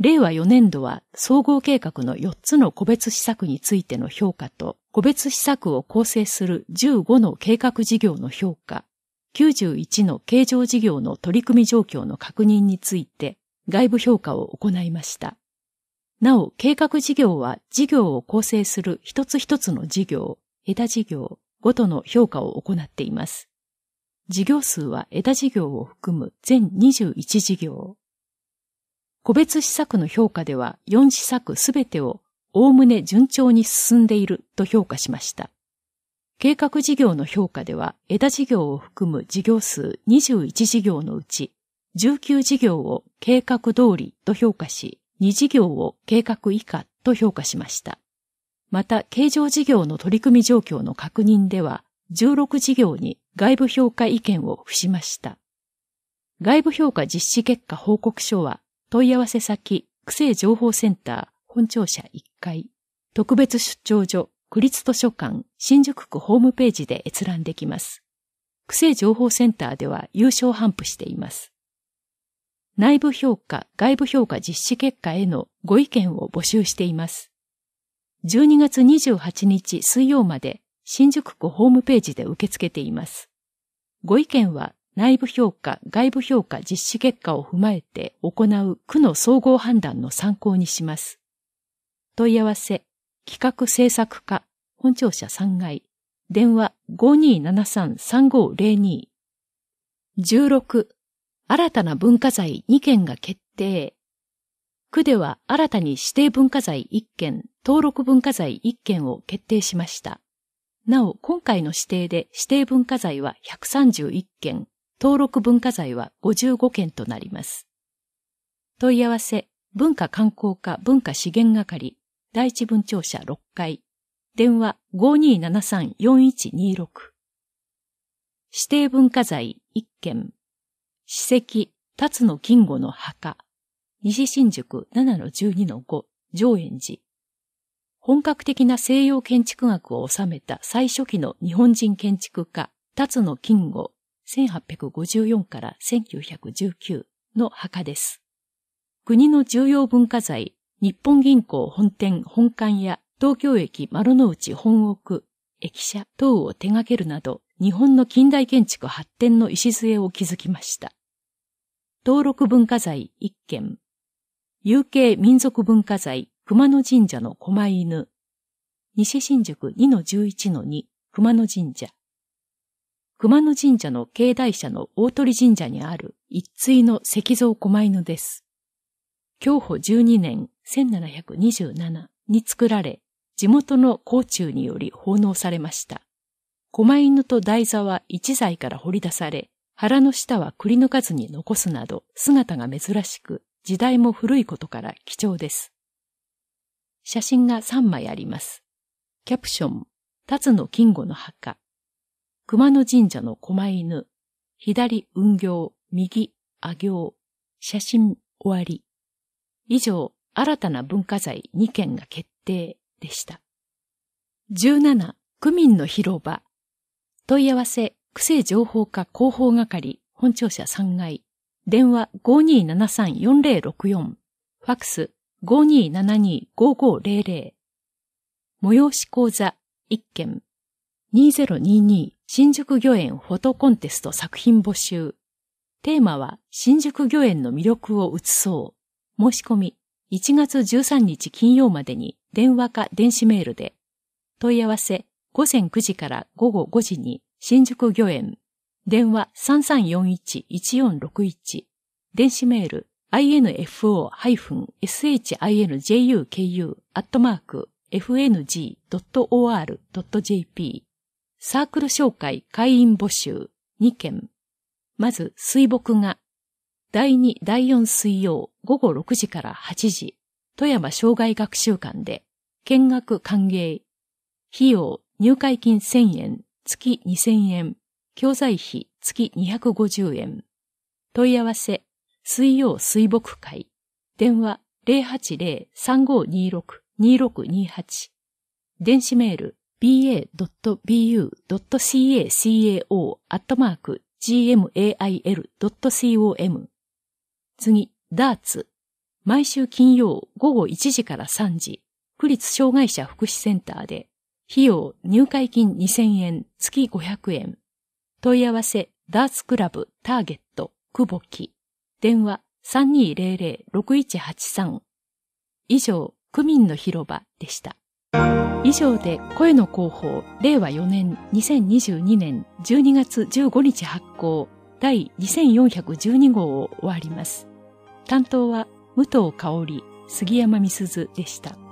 令和4年度は総合計画の4つの個別施策についての評価と個別施策を構成する15の計画事業の評価、91の経常事業の取り組み状況の確認について外部評価を行いました。なお、計画事業は事業を構成する一つ一つの事業、枝事業ごとの評価を行っています。事業数は枝事業を含む全21事業。個別施策の評価では4施策すべてをおおむね順調に進んでいると評価しました。計画事業の評価では、枝事業を含む事業数21事業のうち、19事業を計画通りと評価し、2事業を計画以下と評価しました。また、経常事業の取り組み状況の確認では、16事業に外部評価意見を付しました。外部評価実施結果報告書は、問い合わせ先、区政情報センター、本庁舎1階、特別出張所、区立図書館、新宿区ホームページで閲覧できます。区政情報センターでは優勝頒布しています。内部評価、外部評価実施結果へのご意見を募集しています。12月28日水曜まで新宿区ホームページで受け付けています。ご意見は内部評価、外部評価実施結果を踏まえて行う区の総合判断の参考にします。問い合わせ、企画制作課、本庁舎3階、電話5273-3502。16、新たな文化財2件が決定。区では新たに指定文化財1件、登録文化財1件を決定しました。なお、今回の指定で指定文化財は131件、登録文化財は55件となります。問い合わせ、文化観光課文化資源係、第一文庁舎6階、電話5273-4126。指定文化財1件、史跡、辰野金吾の墓、西新宿7-12-5、上円寺。本格的な西洋建築学を収めた最初期の日本人建築家、辰野金吾、1854から1919の墓です。国の重要文化財日本銀行本店本館や東京駅丸の内本屋、駅舎等を手掛けるなど、日本の近代建築発展の礎を築きました。登録文化財1件、有形民族文化財熊野神社の狛犬、西新宿2-11-2熊野神社、熊野神社の境内社の大鳥神社にある一対の石像狛犬です。京保12年1727に作られ、地元の甲虫により奉納されました。狛犬と台座は一材から掘り出され、腹の下はくり抜かずに残すなど姿が珍しく、時代も古いことから貴重です。写真が3枚あります。キャプション、辰野金吾の墓、熊野神社の狛犬、左運行、右、あ行、写真終わり。以上、新たな文化財2件が決定でした。17、区民の広場。問い合わせ、区政情報課広報係、本庁舎3階。電話5273-4064。ファクス5272-5500。催し講座1件。2022新宿御苑フォトコンテスト作品募集。テーマは新宿御苑の魅力を映そう。申し込み1月13日金曜までに電話か電子メールで、問い合わせ午前9時から午後5時に新宿御苑、電話3341-1461、電子メール info-shinjuku.fng.or.jp サークル紹介会員募集2件。まず水木が第2、第4水曜午後6時から8時、富山障害学習館で、見学歓迎。費用、入会金1000円、月2000円、教材費月250円。問い合わせ、水曜水木会。電話080-3526-2628。電子メール ba.bu.caco.gmail.com a 次、ダーツ。毎週金曜午後1時から3時、区立障害者福祉センターで、費用入会金2000円、月500円。問い合わせ、ダーツクラブ、ターゲット、くぼき。電話3200-6183。以上、区民の広場でした。以上で声の広報令和4年2022年12月15日発行第2412号を終わります。担当は武藤香織、杉山美鈴でした。